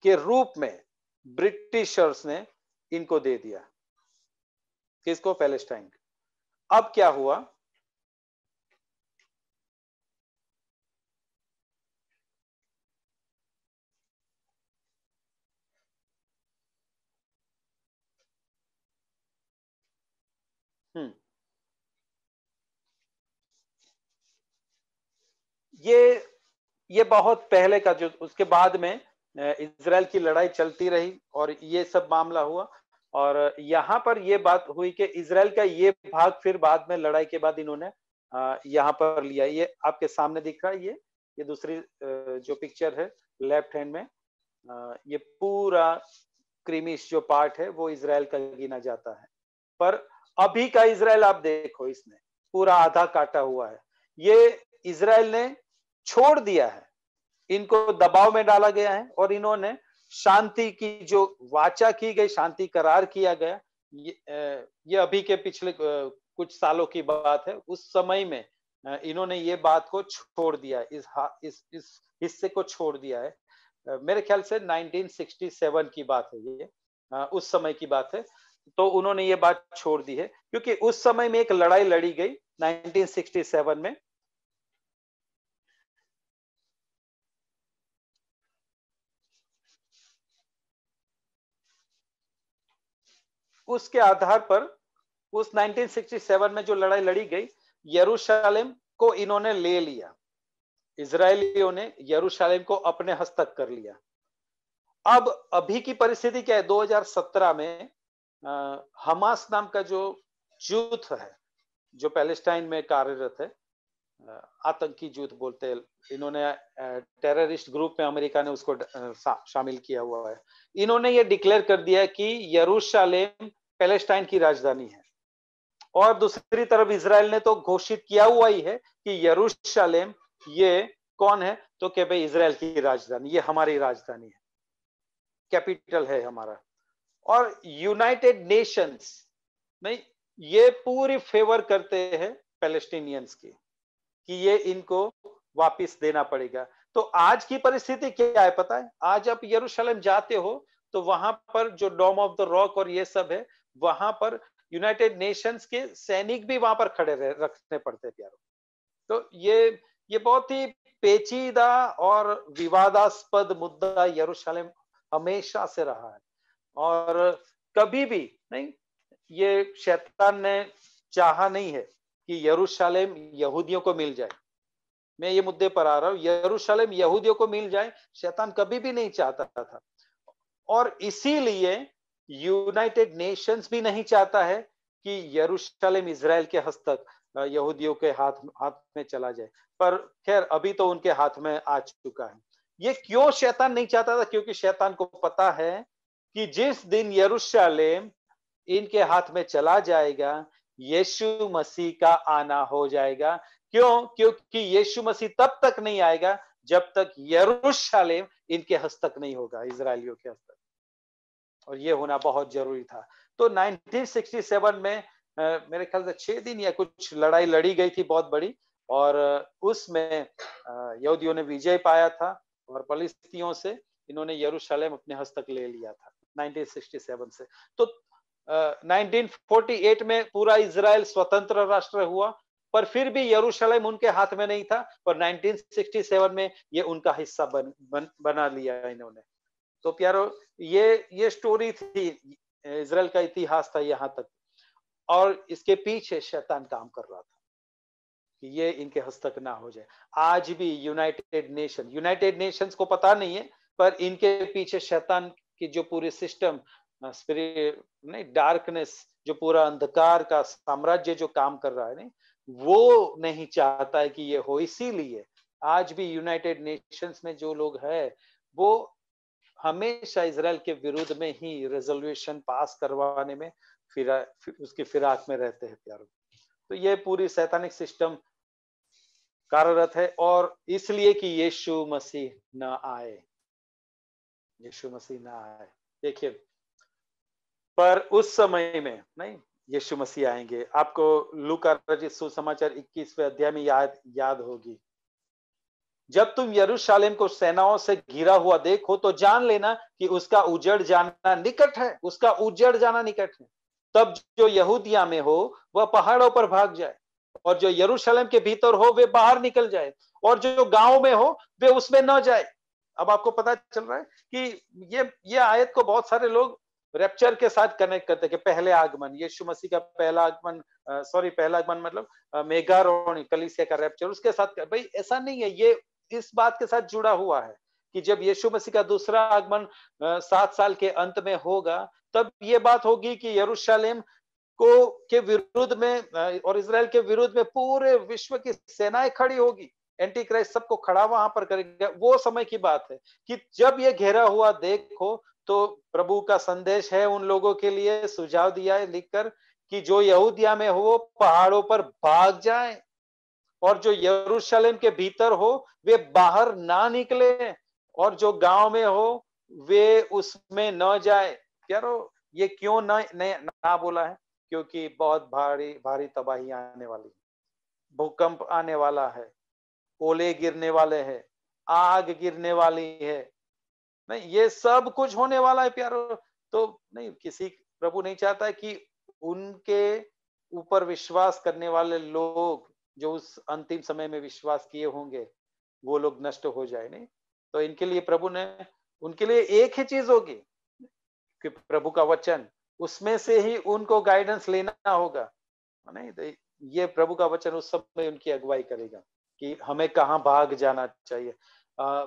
के रूप में ब्रिटिशर्स ने इनको दे दिया किसको पैलेस्टाइन अब क्या हुआ ये ये बहुत पहले का जो उसके बाद में इसराइल की लड़ाई चलती रही और ये सब मामला हुआ और यहाँ पर ये बात हुई कि इसराइल का ये भाग फिर बाद में लड़ाई के बाद इन्होंने यहाँ पर लिया ये आपके सामने दिख रहा है ये ये दूसरी जो पिक्चर है लेफ्ट हैंड में ये पूरा क्रीमिश जो पार्ट है वो इसराइल का गिना जाता है पर अभी का इसराइल आप देखो इसने पूरा आधा काटा हुआ है ये इसराइल ने छोड़ दिया है इनको दबाव में डाला गया है और इन्होंने शांति की जो वाचा की गई शांति करार किया गया ये, ये अभी के पिछले कुछ सालों की बात है उस समय में इन्होंने ये बात को छोड़ दिया इस इस इस हिस्से को छोड़ दिया है मेरे ख्याल से 1967 की बात है ये उस समय की बात है तो उन्होंने ये बात छोड़ दी है क्योंकि उस समय में एक लड़ाई लड़ी गई 1967 में उसके आधार पर उस 1967 में जो लड़ाई लड़ी गई यरूशलेम को इन्होंने ले लिया इसराइलियों ने यरूशलेम को अपने हस्तक कर लिया अब अभी की परिस्थिति क्या है 2017 में आ, हमास नाम का जो जूथ है जो पैलेस्टाइन में कार्यरत है आतंकी जूथ बोलते हैं इन्होंने टेररिस्ट ग्रुप में अमेरिका ने उसको शामिल किया हुआ है इन्होंने ये डिक्लेयर कर दिया कि यरूशलेम पैलेस्टाइन की राजधानी है और दूसरी तरफ इसराइल ने तो घोषित किया हुआ ही है कि यरूशलेम ये कौन है तो क्या भाई इसराइल की राजधानी ये हमारी राजधानी है कैपिटल है हमारा और यूनाइटेड नेशंस में ये पूरी फेवर करते हैं पैलेस्टीनियंस की कि ये इनको वापस देना पड़ेगा तो आज की परिस्थिति क्या है पता है आज आप यरूशलेम जाते हो तो वहां पर जो डोम ऑफ द रॉक और ये सब है वहां पर यूनाइटेड नेशंस के सैनिक भी वहां पर खड़े रखने पड़ते प्यारो तो ये ये बहुत ही पेचीदा और विवादास्पद मुद्दा यरूशलेम हमेशा से रहा है और कभी भी नहीं ये शैतान ने चाहा नहीं है कि यरूशलेम यहूदियों को मिल जाए मैं ये मुद्दे पर आ रहा हूँ यरूशलेम यहूदियों को मिल जाए शैतान कभी भी नहीं चाहता था और इसीलिए यूनाइटेड नेशंस भी नहीं चाहता है कि यरूशलेम इसराइल के हस्तक यहूदियों के हाथ हाथ में चला जाए पर खैर अभी तो उनके हाथ में आ चुका है ये क्यों शैतान नहीं चाहता था क्योंकि शैतान को पता है कि जिस दिन यरूशलेम इनके हाथ में चला जाएगा यीशु मसीह का आना हो जाएगा क्यों क्योंकि यीशु मसीह तब तक नहीं आएगा जब तक यरूशलेम इनके हस्तक नहीं होगा इसराइलियों के हस्तक और ये होना बहुत जरूरी था तो 1967 में आ, मेरे ख्याल से छह दिन या कुछ लड़ाई लड़ी गई थी बहुत बड़ी और उसमें यहूदियों ने विजय पाया था और फलिस्तियों से इन्होंने यरूशलेम अपने हस्तक ले लिया था 1967 से तो आ, 1948 में पूरा इसराइल स्वतंत्र राष्ट्र हुआ पर फिर भी यरूशलेम उनके हाथ में नहीं था पर 1967 में ये उनका हिस्सा बन, बन बना लिया इन्होंने तो प्यारो ये ये स्टोरी थी इसराइल का इतिहास था यहाँ तक और इसके पीछे शैतान काम कर रहा था कि ये इनके हस्तक ना हो जाए आज भी यूनाइटेड नेशन यूनाइटेड नेशंस को पता नहीं है पर इनके पीछे शैतान की जो पूरी सिस्टम नहीं डार्कनेस जो पूरा अंधकार का साम्राज्य जो काम कर रहा है नहीं वो नहीं चाहता है कि ये हो इसीलिए आज भी यूनाइटेड नेशंस में जो लोग है वो हमेशा इसराइल के विरुद्ध में ही रेजोल्यूशन पास करवाने में फिरा फिर उसकी फिराक में रहते हैं प्यारो तो ये पूरी सैतानिक सिस्टम कार्यरत है और इसलिए कि यीशु मसीह ना आए यीशु मसीह ना आए देखिए पर उस समय में नहीं यीशु मसीह आएंगे आपको लुका का रचित सुसमाचार 21वें अध्याय में याद याद होगी जब तुम यरूशलेम को सेनाओं से घिरा हुआ देखो तो जान लेना कि उसका उजड़ जाना निकट है उसका उजड़ जाना निकट है तब जो यहूदिया में हो वह पहाड़ों पर भाग जाए और जो यरूशलेम के भीतर हो वे बाहर निकल जाए और जो गांव में हो वे उसमें न जाए अब आपको पता चल रहा है कि ये ये आयत को बहुत सारे लोग रेप्चर के साथ कनेक्ट करते हैं कि पहले आगमन यीशु मसीह का पहला आगमन सॉरी पहला आगमन मतलब मेगारोणी कलिसिया का रेप्चर उसके साथ कर, भाई ऐसा नहीं है ये इस बात के साथ जुड़ा हुआ है कि जब यीशु मसीह का दूसरा आगमन सात साल के अंत में होगा तब ये बात होगी कि यरूशलेम को के विरुद्ध में और इसराइल के विरुद्ध में पूरे विश्व की सेनाएं खड़ी होगी एंटी क्राइस्ट सबको खड़ा वहां पर करेंगे वो समय की बात है कि जब ये घेरा हुआ देखो तो प्रभु का संदेश है उन लोगों के लिए सुझाव दिया है लिखकर कि जो यहूदिया में हो वो पहाड़ों पर भाग जाएं और जो यरूशलेम के भीतर हो वे बाहर ना निकले और जो गांव में हो वे उसमें न जाए यारो ये क्यों ना, ना ना बोला है क्योंकि बहुत भारी भारी तबाही आने वाली भूकंप आने वाला है ओले गिरने वाले हैं आग गिरने वाली है नहीं ये सब कुछ होने वाला है प्यारो तो नहीं किसी प्रभु नहीं चाहता कि उनके ऊपर विश्वास करने वाले लोग जो उस अंतिम समय में विश्वास किए होंगे वो लोग नष्ट हो जाए नहीं तो इनके लिए प्रभु ने उनके लिए एक ही चीज होगी कि प्रभु का वचन उसमें से ही उनको गाइडेंस लेना होगा नहीं तो ये प्रभु का वचन उस समय उनकी अगुवाई करेगा कि हमें कहाँ भाग जाना चाहिए आ,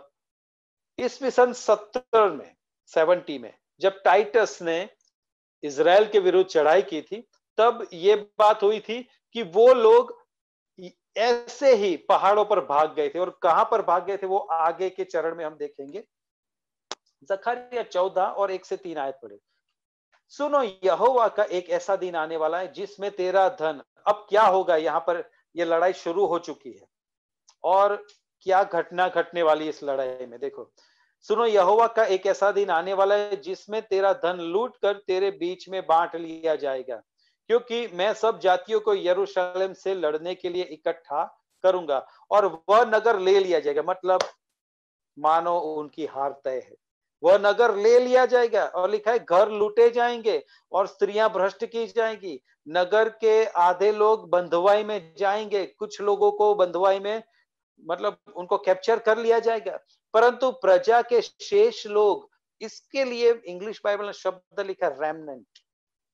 इस मिशन सत्तर में सेवेंटी में जब टाइटस ने इसराइल के विरुद्ध चढ़ाई की थी तब ये बात हुई थी कि वो लोग ऐसे ही पहाड़ों पर भाग गए थे और कहां पर भाग गए थे वो आगे के चरण में हम देखेंगे जखारिया चौदह और एक से तीन आयत पढ़े सुनो यहोवा का एक ऐसा दिन आने वाला है जिसमें तेरा धन अब क्या होगा यहाँ पर यह लड़ाई शुरू हो चुकी है और क्या घटना घटने वाली इस लड़ाई में देखो सुनो यहोवा का एक ऐसा दिन आने वाला है जिसमें तेरा धन लूट कर तेरे बीच में बांट लिया जाएगा क्योंकि मैं सब जातियों को यरूशलेम से लड़ने के लिए इकट्ठा करूंगा और वह नगर ले लिया जाएगा मतलब मानो उनकी हार तय है वह नगर ले लिया जाएगा और लिखा है घर लूटे जाएंगे और स्त्रियां भ्रष्ट की जाएंगी नगर के आधे लोग बंधुआई में जाएंगे कुछ लोगों को बंधुआई में मतलब उनको कैप्चर कर लिया जाएगा परंतु प्रजा के शेष लोग इसके लिए इंग्लिश बाइबल ने शब्द लिखा रेमनेंट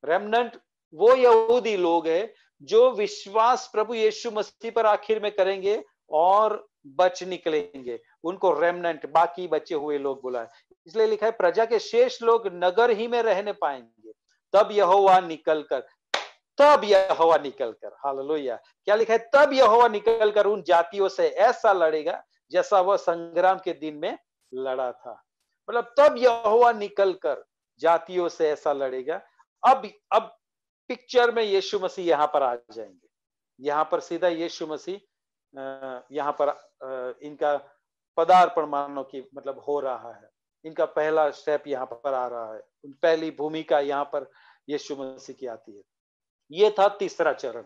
रेमनेंट वो यहूदी लोग हैं जो विश्वास प्रभु यीशु मसीह पर आखिर में करेंगे और बच निकलेंगे उनको रेमनेंट बाकी बचे हुए लोग बोला है इसलिए लिखा है प्रजा के शेष लोग नगर ही में रहने पाएंगे तब निकल निकलकर तब यहोवा निकलकर हाल क्या लिखा है तब निकल निकलकर उन जातियों से ऐसा लड़ेगा जैसा वह संग्राम के दिन में लड़ा था मतलब तब निकल निकलकर जातियों से ऐसा लड़ेगा अब अब पिक्चर में यीशु मसीह यहाँ पर आ जाएंगे यहाँ पर सीधा यीशु मसीह यहाँ पर इनका पदार्पण मानो की मतलब हो रहा है इनका पहला स्टेप यहाँ पर आ रहा है पहली भूमिका यहाँ पर यीशु मसीह की आती है ये था तीसरा चरण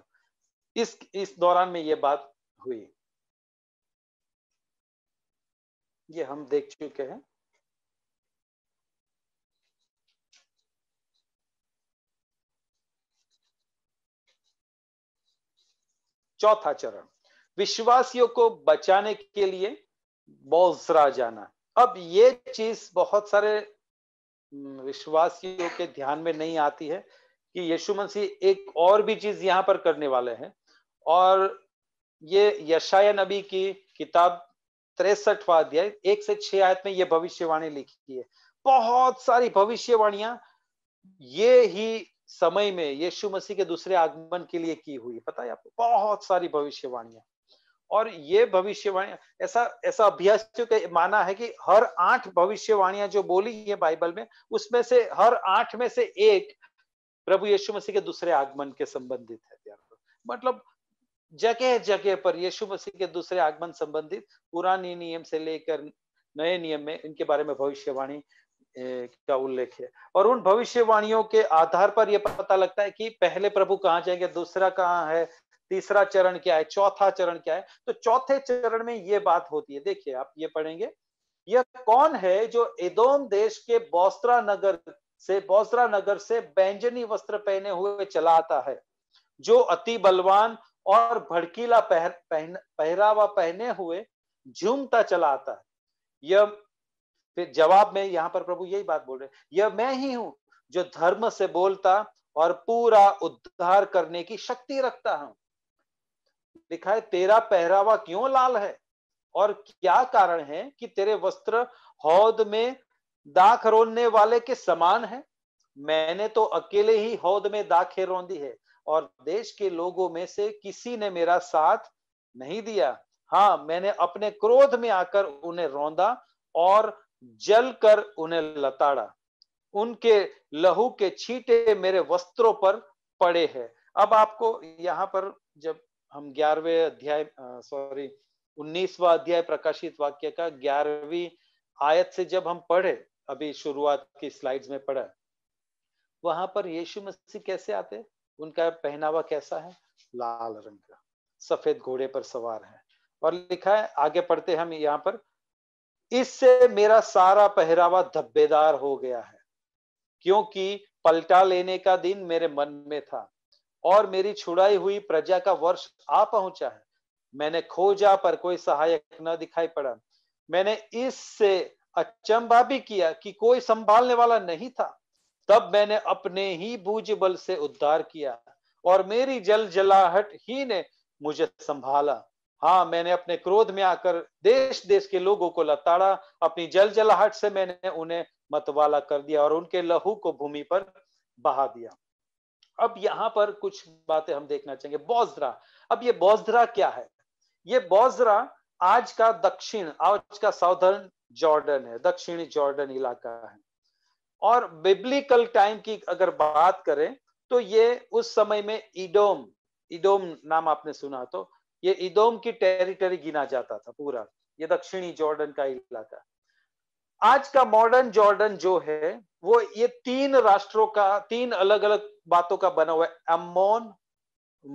इस इस दौरान में ये बात हुई ये हम देख चुके हैं चौथा चरण विश्वासियों को बचाने के लिए बोजरा जाना अब ये चीज बहुत सारे हम्म, विश्वासियों के ध्यान में नहीं आती है कि यीशु मसीह एक और भी चीज यहाँ पर करने वाले हैं और ये यशाया नबी की किताब तिरसठवा अध्याय एक से छह आयत में ये भविष्यवाणी लिखी है बहुत सारी भविष्यवाणियां ये ही समय में यीशु मसीह के दूसरे आगमन के लिए की हुई पता है आपको बहुत सारी भविष्यवाणियां और ये भविष्यवाणी ऐसा ऐसा अभ्यास माना है कि हर आठ भविष्यवाणियां जो बोली है बाइबल में उसमें से हर आठ में से एक प्रभु यीशु मसीह के दूसरे आगमन के संबंधित है मतलब जगह जगह पर यीशु मसीह के दूसरे आगमन संबंधित पुराने नियम से लेकर नए नियम में इनके बारे में भविष्यवाणी का उल्लेख है और उन भविष्यवाणियों के आधार पर यह पता लगता है कि पहले प्रभु कहाँ जाएंगे दूसरा कहाँ है तीसरा चरण क्या है चौथा चरण क्या है तो चौथे चरण में ये बात होती है देखिए आप ये पढ़ेंगे यह कौन है जो एदोम देश के बोस्त्रा नगर से बोस्त्रा नगर से बैंजनी वस्त्र पहने हुए चला आता है जो अति बलवान और भड़कीला पहर, पहन पहरावा पहने हुए झूमता चला आता है यह फिर जवाब में यहाँ पर प्रभु यही बात बोल रहे यह मैं ही हूं जो धर्म से बोलता और पूरा उद्धार करने की शक्ति रखता हूं लिखा है तेरा पहरावा क्यों लाल है और क्या कारण है कि तेरे वस्त्र हौद में दाख रोनने वाले के समान है मैंने तो अकेले ही हौद में दाखे रोंदी है और देश के लोगों में से किसी ने मेरा साथ नहीं दिया हाँ मैंने अपने क्रोध में आकर उन्हें रोंदा और जल कर उन्हें लताड़ा उनके लहू के छींटे मेरे वस्त्रों पर पड़े हैं अब आपको यहाँ पर जब हम ग्यारहवें अध्याय सॉरी उन्नीसवा अध्याय प्रकाशित वाक्य का ग्यारहवीं आयत से जब हम पढ़े अभी शुरुआत की स्लाइड्स में पढ़ा वहां पर यीशु मसीह कैसे आते उनका पहनावा कैसा है लाल रंग का सफेद घोड़े पर सवार है और लिखा है आगे पढ़ते हम यहाँ पर इससे मेरा सारा पहरावा धब्बेदार हो गया है क्योंकि पलटा लेने का दिन मेरे मन में था और मेरी छुड़ाई हुई प्रजा का वर्ष आ पहुंचा है मैंने खोजा पर कोई सहायक न दिखाई पड़ा मैंने इससे अचंबा भी किया कि कोई संभालने वाला नहीं था तब मैंने अपने ही भूज बल से उद्धार किया और मेरी जल जलाहट ही ने मुझे संभाला हाँ मैंने अपने क्रोध में आकर देश देश के लोगों को लताड़ा अपनी जल जलाहट से मैंने उन्हें मतवाला कर दिया और उनके लहू को भूमि पर बहा दिया अब यहाँ पर कुछ बातें हम देखना चाहेंगे बौजरा अब ये बौजरा क्या है ये बौजरा आज का दक्षिण आज का साउदर्न जॉर्डन है दक्षिणी जॉर्डन इलाका है और बिब्लिकल टाइम की अगर बात करें तो ये उस समय में इडोम इडोम नाम आपने सुना तो ये इदोम की टेरिटरी गिना जाता था पूरा ये दक्षिणी जॉर्डन का इलाका आज का मॉडर्न जॉर्डन जो है वो ये तीन राष्ट्रों का तीन अलग अलग बातों का बना हुआ है अमोन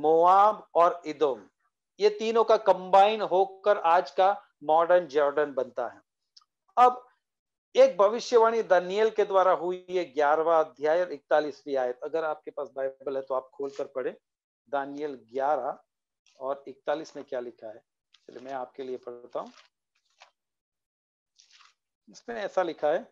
मोआब और इदोम ये तीनों का कंबाइन होकर आज का मॉडर्न जॉर्डन बनता है अब एक भविष्यवाणी दानियल के द्वारा हुई है ग्यारहवा अध्याय और इकतालीसवीं आयत अगर आपके पास बाइबल है तो आप खोल कर पढ़े दानियल ग्यारह और इकतालीस में क्या लिखा है चलिए मैं आपके लिए पढ़ता हूं इसमें ऐसा लिखा है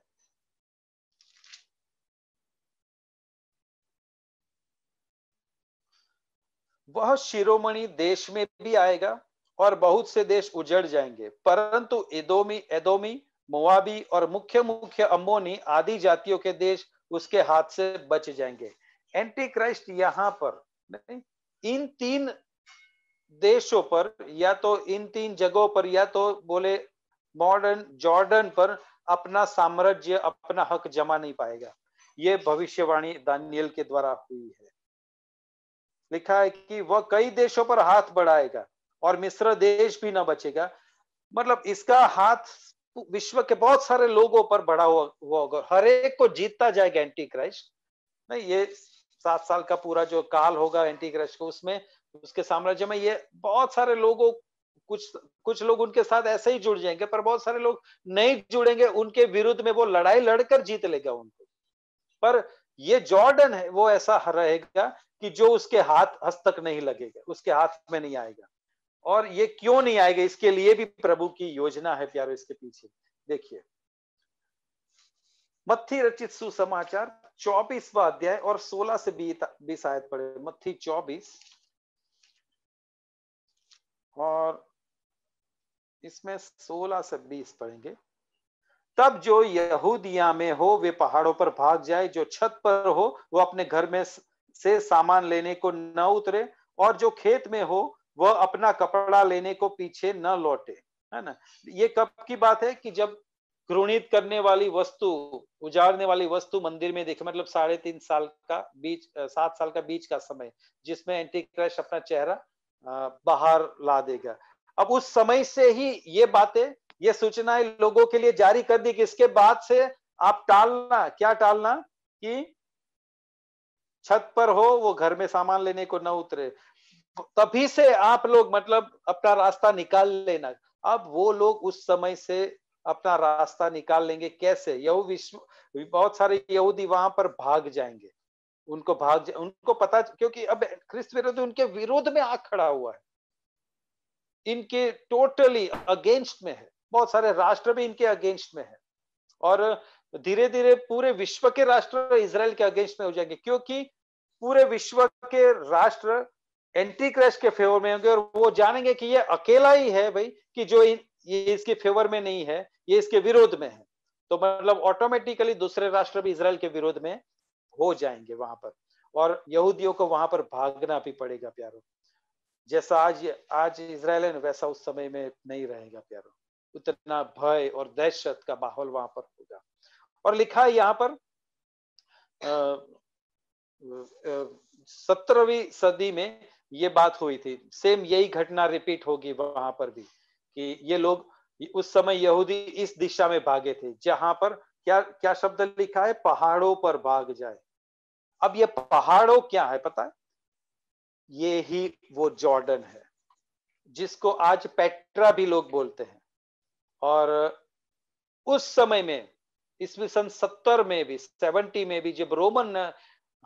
वह शिरोमणि देश में भी आएगा और बहुत से देश उजड़ जाएंगे परंतु एदोमी एदोमी मुआबी और मुख्य मुख्य अम्बोनी आदि जातियों के देश उसके हाथ से बच जाएंगे एंटी क्राइस्ट यहां पर नहीं इन तीन देशों पर या तो इन तीन जगहों पर या तो बोले मॉडर्न जॉर्डन पर अपना साम्राज्य अपना हक जमा नहीं पाएगा ये भविष्यवाणी दानियल के द्वारा हुई है लिखा है कि वह कई देशों पर हाथ बढ़ाएगा और मिस्र देश भी ना बचेगा मतलब इसका हाथ विश्व के बहुत सारे लोगों पर बढ़ा हुआ हुआ होगा हर एक को जीतता जाएगा एंटी क्राइस्ट नहीं ये सात साल का पूरा जो काल होगा एंटी क्राइस्ट को उसमें उसके साम्राज्य में ये बहुत सारे लोगों कुछ कुछ लोग उनके साथ ऐसे ही जुड़ जाएंगे पर बहुत सारे लोग नहीं जुड़ेंगे उनके विरुद्ध में वो लड़ाई लड़कर जीत लेगा उनको पर ये जॉर्डन है वो ऐसा रहेगा कि जो उसके हाथ हस्तक नहीं लगेगा उसके हाथ में नहीं आएगा और ये क्यों नहीं आएगा इसके लिए भी प्रभु की योजना है प्यारो इसके पीछे देखिए मत्थी रचित सुसमाचार चौबीसवा अध्याय और सोलह से बीस आयत पढ़े मत्थी चौबीस और इसमें 16 से 20 पढ़ेंगे तब जो यहूदिया में हो वे पहाड़ों पर भाग जाए जो छत पर हो वो अपने घर में से सामान लेने को न उतरे और जो खेत में हो वह अपना कपड़ा लेने को पीछे न लौटे है ना ये कब की बात है कि जब घृणित करने वाली वस्तु उजाड़ने वाली वस्तु मंदिर में देखे मतलब साढ़े तीन साल का बीच सात साल का बीच का समय जिसमें एंटी क्रैश अपना चेहरा बाहर ला देगा अब उस समय से ही ये बातें ये सूचनाएं लोगों के लिए जारी कर दी कि इसके बाद से आप टालना क्या टालना कि छत पर हो वो घर में सामान लेने को न उतरे तभी से आप लोग मतलब अपना रास्ता निकाल लेना अब वो लोग उस समय से अपना रास्ता निकाल लेंगे कैसे यह विश्व बहुत सारे यहूदी वहां पर भाग जाएंगे उनको भाग उनको पता क्योंकि अब क्रिस्त विरोधी उनके विरोध में आ खड़ा हुआ है इनके टोटली अगेंस्ट में है बहुत सारे राष्ट्र भी इनके अगेंस्ट में है और धीरे धीरे पूरे विश्व के राष्ट्र इसराइल के अगेंस्ट में हो जाएंगे क्योंकि पूरे विश्व के राष्ट्र एंटी क्रैश के फेवर में होंगे और वो जानेंगे कि ये अकेला ही है भाई कि जो ये इसके फेवर में नहीं है ये इसके विरोध में है तो मतलब ऑटोमेटिकली दूसरे राष्ट्र भी इसराइल के विरोध में हो जाएंगे वहां पर और यहूदियों को वहां पर भागना भी पड़ेगा प्यारो जैसा आज आज इसराइल है वैसा उस समय में नहीं रहेगा प्यारो उतना भय और दहशत का माहौल वहां पर होगा और लिखा है यहाँ पर सत्रहवीं सदी में ये बात हुई थी सेम यही घटना रिपीट होगी वहां पर भी कि ये लोग उस समय यहूदी इस दिशा में भागे थे जहां पर क्या क्या शब्द लिखा है पहाड़ों पर भाग जाए अब ये पहाड़ों क्या है पता है ये ही वो जॉर्डन है जिसको आज पेट्रा भी लोग बोलते हैं और उस समय में इसवी सन सत्तर में भी सेवेंटी में भी जब रोमन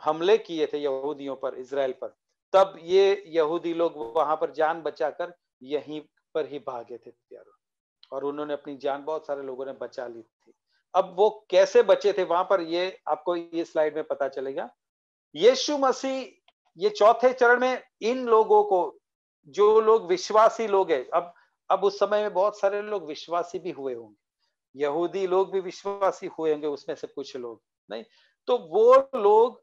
हमले किए थे यहूदियों पर इसराइल पर तब ये यहूदी लोग वहां पर जान बचाकर यहीं पर ही भागे थे प्यारो और उन्होंने अपनी जान बहुत सारे लोगों ने बचा ली थी अब वो कैसे बचे थे वहां पर ये आपको ये स्लाइड में पता चलेगा यीशु मसीह ये चौथे चरण में इन लोगों को जो लोग विश्वासी लोग हैं अब अब उस समय में बहुत सारे लोग विश्वासी भी हुए होंगे यहूदी लोग भी विश्वासी हुए होंगे उसमें से कुछ लोग नहीं तो वो लोग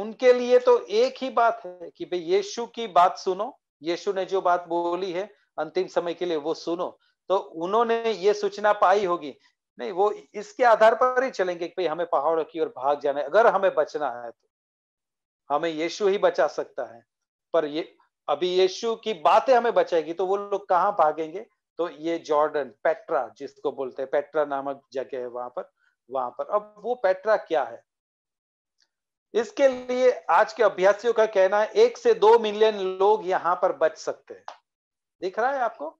उनके लिए तो एक ही बात है कि भाई यीशु की बात सुनो यीशु ने जो बात बोली है अंतिम समय के लिए वो सुनो तो उन्होंने ये सूचना पाई होगी नहीं वो इसके आधार पर ही चलेंगे कि भाई हमें पहाड़ों की ओर भाग जाना है अगर हमें बचना है तो हमें यीशु ही बचा सकता है पर ये अभी यीशु की बातें हमें बचाएगी तो वो लोग कहाँ भागेंगे तो ये जॉर्डन पेट्रा जिसको बोलते हैं पेट्रा नामक जगह है वहां पर वहां पर अब वो पेट्रा क्या है इसके लिए आज के अभ्यासियों का कहना है एक से दो मिलियन लोग यहाँ पर बच सकते हैं दिख रहा है आपको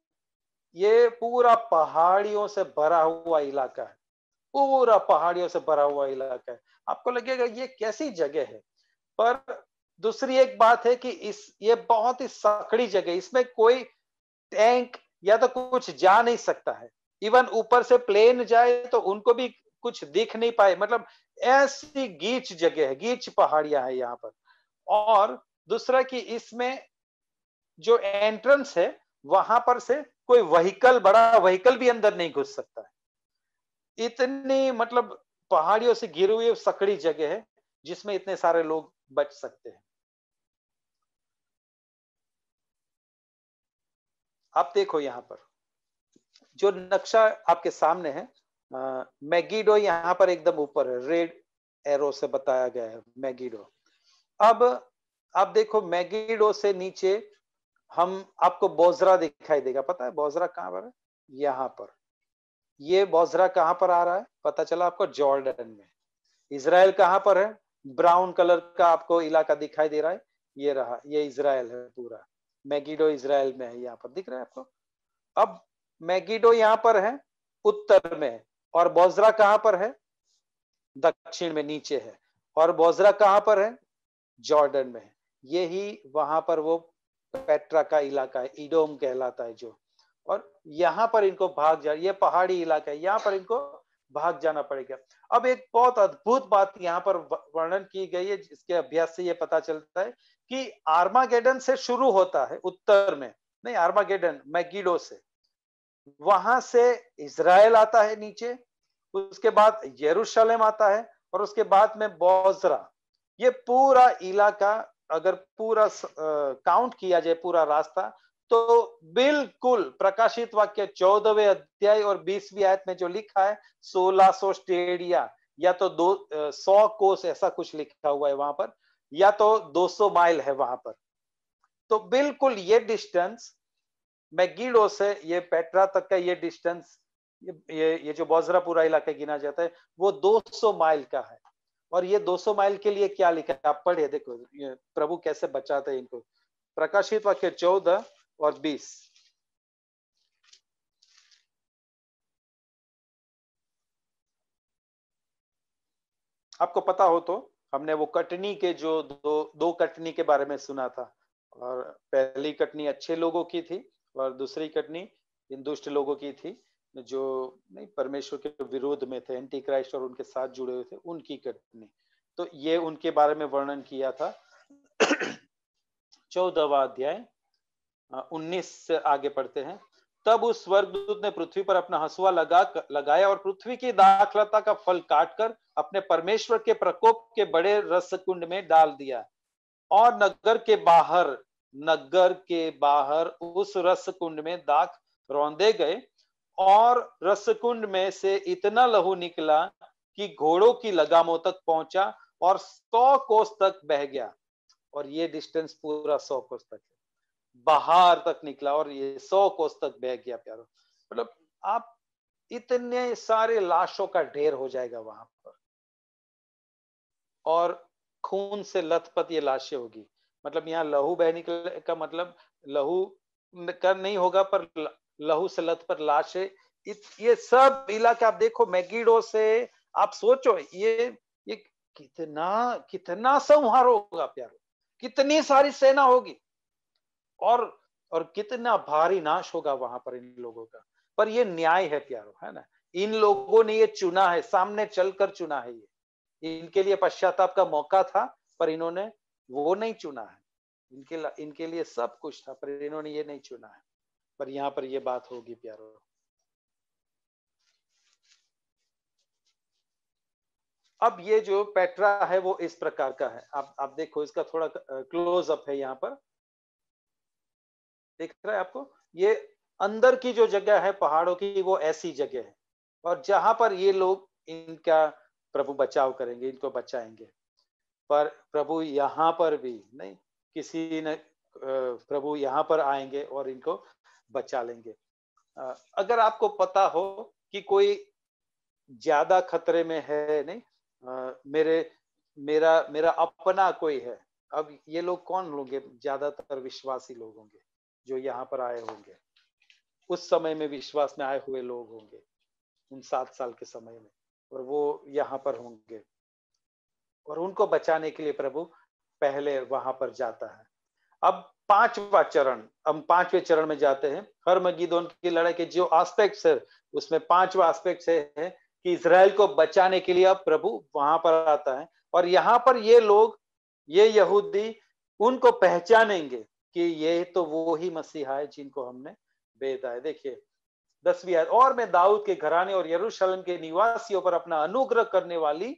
ये पूरा पहाड़ियों से भरा हुआ इलाका है पूरा पहाड़ियों से भरा हुआ इलाका है आपको लगेगा ये कैसी जगह है पर दूसरी एक बात है कि इस ये बहुत ही सकड़ी जगह इसमें कोई टैंक या तो कुछ जा नहीं सकता है इवन ऊपर से प्लेन जाए तो उनको भी कुछ दिख नहीं पाए मतलब ऐसी गीच जगह है गीच पहाड़ियां है यहाँ पर और दूसरा कि इसमें जो एंट्रेंस है वहां पर से कोई वहीकल बड़ा वहीकल भी अंदर नहीं घुस सकता है इतनी मतलब पहाड़ियों से घिरी हुई सकड़ी जगह है जिसमें इतने सारे लोग बच सकते हैं आप देखो यहाँ पर जो नक्शा आपके सामने है मैगीडो यहां पर एकदम ऊपर है रेड एरो से बताया गया है मैगीडो अब आप देखो मैगीडो से नीचे हम आपको बोजरा दिखाई देगा पता है बोजरा कहाँ पर है यहां पर ये बोजरा कहाँ पर आ रहा है पता चला आपको जॉर्डन में इसराइल कहाँ पर है ब्राउन कलर का आपको इलाका दिखाई दे रहा है ये रहा ये इसराइल है पूरा मैगिडो इसराइल में है यहाँ पर दिख रहा है आपको अब मैगिडो यहाँ पर है उत्तर में और बोजरा कहाँ पर है दक्षिण में नीचे है और बोजरा कहाँ पर है जॉर्डन में ये ही वहां पर वो पेट्रा का इलाका है इडोम कहलाता है जो और यहाँ पर इनको भाग जा ये पहाड़ी इलाका है यहाँ पर इनको भाग जाना पड़ेगा अब एक बहुत अद्भुत बात यहाँ पर वर्णन की गई है जिसके अभ्यास से ये पता चलता है कि आर्मागेडन से शुरू होता है उत्तर में नहीं आर्मागेडन मैगिडो से वहां से इसराइल आता है नीचे उसके बाद यरूशलेम आता है और उसके बाद में बोजरा ये पूरा इलाका अगर पूरा काउंट किया जाए पूरा रास्ता तो बिल्कुल प्रकाशित वाक्य चौदहवे अध्याय और बीसवीं आयत में जो लिखा है सोलह सो स्टेडिया या तो दो सौ कोस ऐसा कुछ लिखा हुआ है वहां पर या तो 200 माइल है वहां पर तो बिल्कुल ये डिस्टेंस मैगीडो से ये पेट्रा तक का ये डिस्टेंस ये ये जो बोजरापुरा इलाका गिना जाता है वो 200 माइल का है और ये 200 माइल के लिए क्या लिखा है आप पढ़िए देखो प्रभु कैसे बचाते हैं इनको प्रकाशित वाक्य चौदह और बीस आपको पता हो तो हमने वो कटनी के जो दो दो कटनी के बारे में सुना था और पहली कटनी अच्छे लोगों की थी और दूसरी कटनी इन दुष्ट लोगों की थी जो नहीं परमेश्वर के विरोध में थे एंटी क्राइस्ट और उनके साथ जुड़े हुए थे उनकी कटनी तो ये उनके बारे में वर्णन किया था चौदहवा अध्याय उन्नीस से आगे पढ़ते हैं तब उस स्वर्गदूत ने पृथ्वी पर अपना हसुआ लगा लगाया और पृथ्वी की दाखलता का फल काटकर अपने परमेश्वर के प्रकोप के बड़े रस कुंड में डाल दिया और नगर के बाहर नगर के बाहर उस रस कुंड में दाख रौंदे गए और रस कुंड में से इतना लहू निकला कि घोड़ों की लगामों तक पहुंचा और सौ कोस तक बह गया और ये डिस्टेंस पूरा सौ कोस तक है बाहर तक निकला और ये सौ कोस तक बह गया प्यारो मतलब आप इतने सारे लाशों का ढेर हो जाएगा वहां पर और खून से लथपथ ये लाशें होगी मतलब यहाँ लहू बह का मतलब लहू का नहीं होगा पर लहू से लथपथ लाशें ये सब इलाके आप देखो मैगीडो से आप सोचो ये ये कितना कितना संहार होगा प्यारो कितनी सारी सेना होगी और और कितना भारी नाश होगा वहां पर इन लोगों का पर ये न्याय है प्यारो है ना इन लोगों ने ये चुना है सामने चलकर चुना है ये इनके लिए पश्चाताप का मौका था पर इन्होंने वो नहीं चुना है इनके इनके लिए सब कुछ था पर इन्होंने ये नहीं चुना है पर यहाँ पर ये बात होगी प्यारो अब ये जो पेट्रा है वो इस प्रकार का है आप आप देखो इसका थोड़ा क्लोज अप है यहाँ पर देख रहा है आपको ये अंदर की जो जगह है पहाड़ों की वो ऐसी जगह है और जहां पर ये लोग इनका प्रभु बचाव करेंगे इनको बचाएंगे पर प्रभु यहाँ पर भी नहीं किसी ने प्रभु यहाँ पर आएंगे और इनको बचा लेंगे अगर आपको पता हो कि कोई ज्यादा खतरे में है नहीं मेरे मेरा मेरा अपना कोई है अब ये लोग कौन होंगे ज्यादातर विश्वासी लोग होंगे जो यहाँ पर आए होंगे उस समय में विश्वास में आए हुए लोग होंगे उन सात साल के समय में और वो यहाँ पर होंगे और उनको बचाने के लिए प्रभु पहले वहां पर जाता है अब पांचवा चरण हम पांचवे चरण में जाते हैं हर मगीदोन की लड़ाई के जो आस्पेक्ट है उसमें पांचवा आस्पेक्ट है कि इसराइल को बचाने के लिए अब प्रभु वहां पर आता है और यहाँ पर ये लोग ये यहूदी उनको पहचानेंगे कि ये तो वो ही मसीहा है जिनको हमने बेदा है देखिए दसवीं आयत और मैं दाऊद के घराने और यरूशलेम के निवासियों पर अपना अनुग्रह करने वाली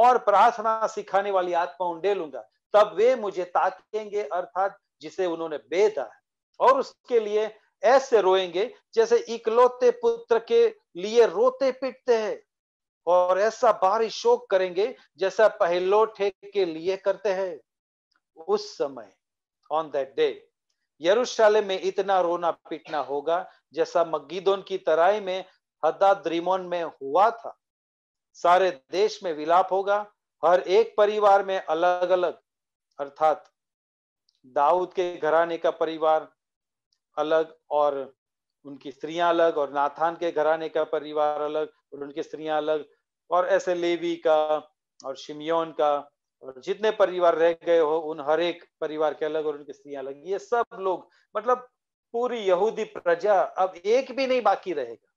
और प्रार्थना सिखाने वाली आत्मा उंडे लूंगा तब वे मुझे ताकेंगे अर्थात जिसे उन्होंने बेदा है और उसके लिए ऐसे रोएंगे जैसे इकलौते पुत्र के लिए रोते पिटते हैं और ऐसा भारी शोक करेंगे जैसा पहलोठे के लिए करते हैं उस समय ऑन दैट डे यरूशलेम में इतना रोना पीटना होगा जैसा मगीदोन की तराई में हदाद द्रिमोन में हुआ था सारे देश में विलाप होगा हर एक परिवार में अलग अलग अर्थात दाऊद के घराने का परिवार अलग और उनकी स्त्रियां अलग और नाथान के घराने का परिवार अलग और उनकी स्त्रियां अलग और ऐसे लेवी का और शिमियोन का और जितने परिवार रह गए हो उन हर एक परिवार के अलग और उनकी स्त्री अलग ये सब लोग मतलब पूरी यहूदी प्रजा अब एक भी नहीं बाकी रहेगा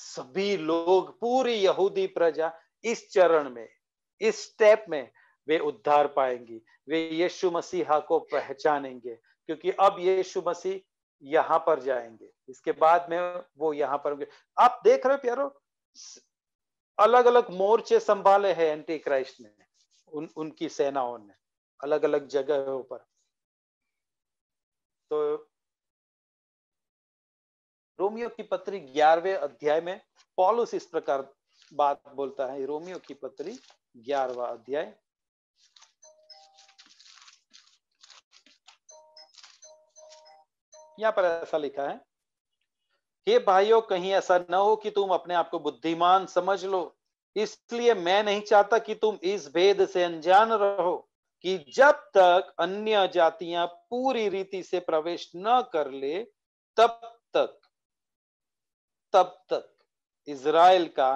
सभी लोग पूरी यहूदी प्रजा इस चरण में इस स्टेप में वे उद्धार पाएंगी वे यीशु मसीहा को पहचानेंगे क्योंकि अब यीशु मसीह यहां पर जाएंगे इसके बाद में वो यहां पर आप देख रहे हो प्यारो अलग अलग मोर्चे संभाले हैं एंटी क्राइस्ट ने उन उनकी सेनाओं ने अलग अलग जगहों पर तो रोमियो की पत्री ग्यारहवें अध्याय में पॉलुस इस प्रकार बात बोलता है रोमियो की पत्री ग्यारहवा अध्याय यहाँ पर ऐसा लिखा है हे भाइयों कहीं ऐसा न हो कि तुम अपने आप को बुद्धिमान समझ लो इसलिए मैं नहीं चाहता कि तुम इस भेद से अनजान रहो कि जब तक अन्य जातियां पूरी रीति से प्रवेश न कर ले तब तक तब तक इज़राइल का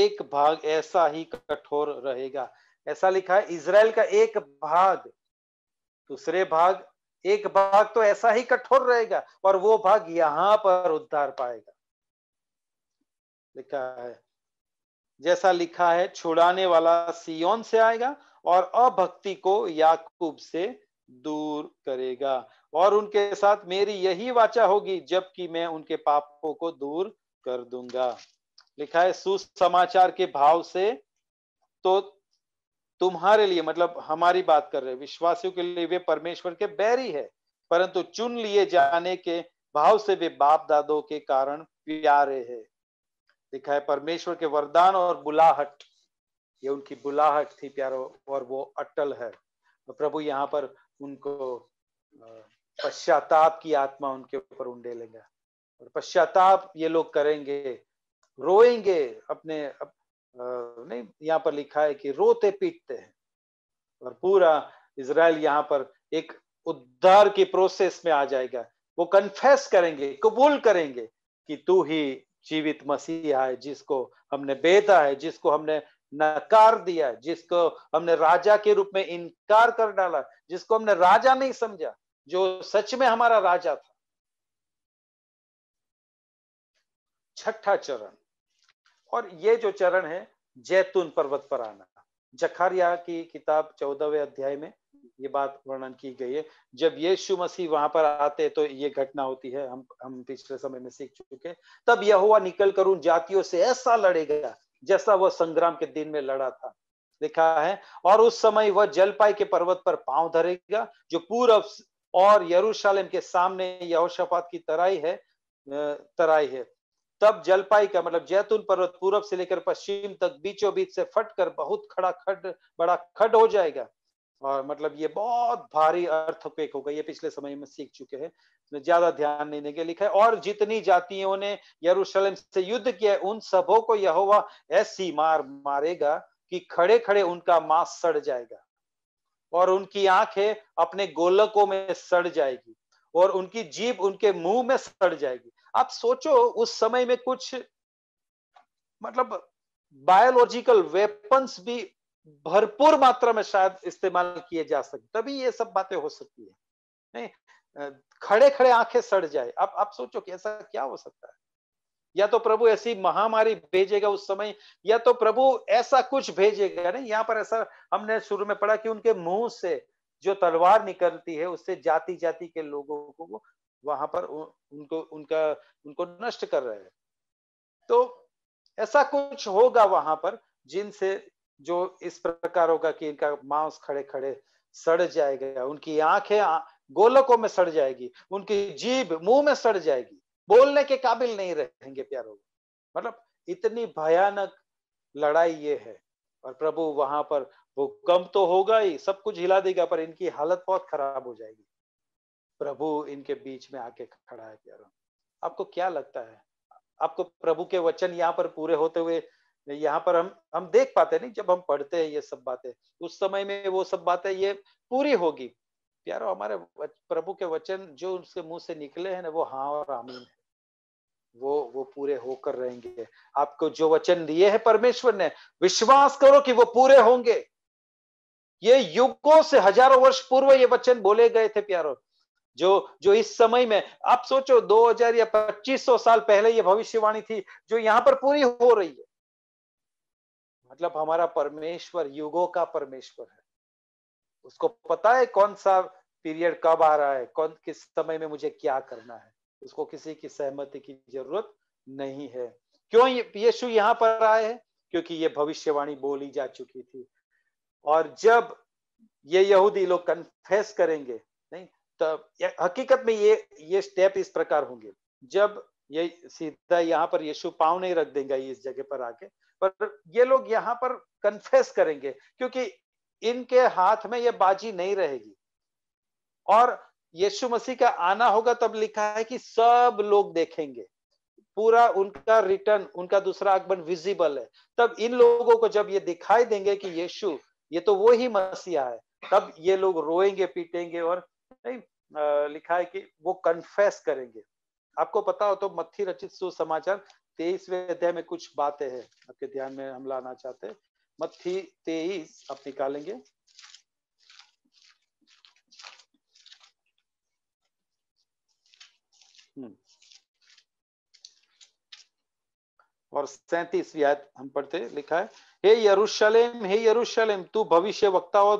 एक भाग ऐसा ही कठोर रहेगा ऐसा लिखा है इसराइल का एक भाग दूसरे भाग एक भाग तो ऐसा ही कठोर रहेगा और वो भाग यहां पर उद्धार पाएगा लिखा है जैसा लिखा है छुड़ाने वाला सियोन से आएगा और अभक्ति को याकूब से दूर करेगा और उनके साथ मेरी यही वाचा होगी जबकि मैं उनके पापों को दूर कर दूंगा लिखा है सुसमाचार के भाव से तो तुम्हारे लिए मतलब हमारी बात कर रहे विश्वासियों के लिए वे परमेश्वर के बैरी है परंतु चुन लिए जाने के भाव से वे बाप दादों के कारण प्यारे हैं लिखा है परमेश्वर के वरदान और बुलाहट ये उनकी बुलाहट थी प्यारो और वो अटल है प्रभु यहाँ पर उनको पश्चाताप की आत्मा उनके ऊपर उंडे लेगा और पश्चाताप ये लोग करेंगे रोएंगे अपने अप, नहीं यहाँ पर लिखा है कि रोते पीटते हैं और पूरा इसराइल यहाँ पर एक उद्धार की प्रोसेस में आ जाएगा वो कन्फेस करेंगे कबूल करेंगे कि तू ही जीवित मसीहा है जिसको हमने बेदा है जिसको हमने नकार दिया है जिसको हमने राजा के रूप में इनकार कर डाला जिसको हमने राजा नहीं समझा जो सच में हमारा राजा था छठा चरण और ये जो चरण है जैतून पर्वत पर आना जखारिया की किताब चौदहवें अध्याय में ये बात वर्णन की गई है जब यीशु मसीह वहां पर आते तो ये घटना होती है हम हम पिछले समय में सीख चुके तब यह निकल कर उन जातियों से ऐसा लड़ेगा जैसा वह संग्राम के दिन में लड़ा था लिखा है और उस समय वह जलपाई के पर्वत पर पांव धरेगा जो पूर्व और यरूशलेम के सामने यहोशफात की तराई है तराई है तब जलपाई का मतलब जैतून पर्वत पूर्व से लेकर पश्चिम तक बीचों बीच से फट कर बहुत खड़ा खड बड़ा खड हो जाएगा और मतलब ये बहुत भारी हो होगा ये पिछले समय में सीख चुके हैं इसमें ज्यादा ध्यान नहीं देंगे लिखा है और जितनी जातियों ने यरूशलेम से युद्ध किया उन सबों को यहोवा ऐसी मार मारेगा कि खड़े खड़े उनका मांस सड़ जाएगा और उनकी आंखें अपने गोलकों में सड़ जाएगी और उनकी जीभ उनके मुंह में सड़ जाएगी आप सोचो उस समय में कुछ मतलब बायोलॉजिकल वेपन्स भी भरपूर मात्रा में शायद इस्तेमाल किए जा सके तभी ये सब बातें हो सकती है नहीं खड़े खड़े आंखें सड़ जाए आप आप सोचो कि ऐसा क्या हो सकता है या तो प्रभु ऐसी महामारी भेजेगा उस समय या तो प्रभु ऐसा कुछ भेजेगा नहीं यहाँ पर ऐसा हमने शुरू में पढ़ा कि उनके मुंह से जो तलवार निकलती है उससे जाति जाति के लोगों को वहां पर उनको उनका उनको नष्ट कर रहे हैं तो ऐसा कुछ होगा वहां पर जिनसे जो इस प्रकार होगा कि इनका मांस खड़े खड़े सड़ जाएगा उनकी आंखें गोलकों में सड़ जाएगी उनकी जीभ मुंह में सड़ जाएगी बोलने के काबिल नहीं रहेंगे प्यारों मतलब इतनी भयानक लड़ाई ये है और प्रभु वहां पर कम तो होगा ही सब कुछ हिला देगा पर इनकी हालत बहुत खराब हो जाएगी प्रभु इनके बीच में आके खड़ा है प्यारों आपको क्या लगता है आपको प्रभु के वचन यहाँ पर पूरे होते हुए यहाँ पर हम हम देख पाते नहीं जब हम पढ़ते हैं ये सब बातें उस समय में वो सब बातें ये पूरी होगी प्यारो हमारे प्रभु के वचन जो उसके मुंह से निकले हैं ना वो हाँ और आमीन है वो वो पूरे होकर रहेंगे आपको जो वचन दिए हैं परमेश्वर ने विश्वास करो कि वो पूरे होंगे ये युगों से हजारों वर्ष पूर्व ये वचन बोले गए थे प्यारो जो जो इस समय में आप सोचो 2000 या 2500 साल पहले ये भविष्यवाणी थी जो यहाँ पर पूरी हो रही है मतलब हमारा परमेश्वर युगों का परमेश्वर है उसको पता है कौन सा पीरियड कब आ रहा है कौन किस समय में मुझे क्या करना है उसको किसी की सहमति की जरूरत नहीं है क्यों यीशु यहाँ पर आए हैं क्योंकि ये भविष्यवाणी बोली जा चुकी थी और जब ये यहूदी लोग कन्फेस करेंगे नहीं तब हकीकत में ये ये स्टेप इस प्रकार होंगे जब ये सीधा यहाँ पर यीशु पाँव नहीं रख देंगे इस जगह पर आके पर ये लोग यहाँ पर कन्फेस करेंगे क्योंकि इनके हाथ में ये बाजी नहीं रहेगी और यीशु मसीह का आना होगा तब लिखा है कि सब लोग देखेंगे पूरा उनका रिटर्न उनका दूसरा आगमन विजिबल है तब इन लोगों को जब ये दिखाई देंगे कि यीशु ये तो वो ही मसीहा है तब ये लोग रोएंगे पीटेंगे और नहीं लिखा है कि वो कन्फेस करेंगे आपको पता हो तो मत्थी रचित सुसमाचार तेईसवे अध्याय में कुछ बातें हैं आपके ध्यान में हम लाना चाहते हैं मत्थी तेईस आप निकालेंगे हम्म। और सैतीस आयत हम पढ़ते लिखा है हे यरूशलेम हे यरूशलेम तू भविष्य वक्ताओं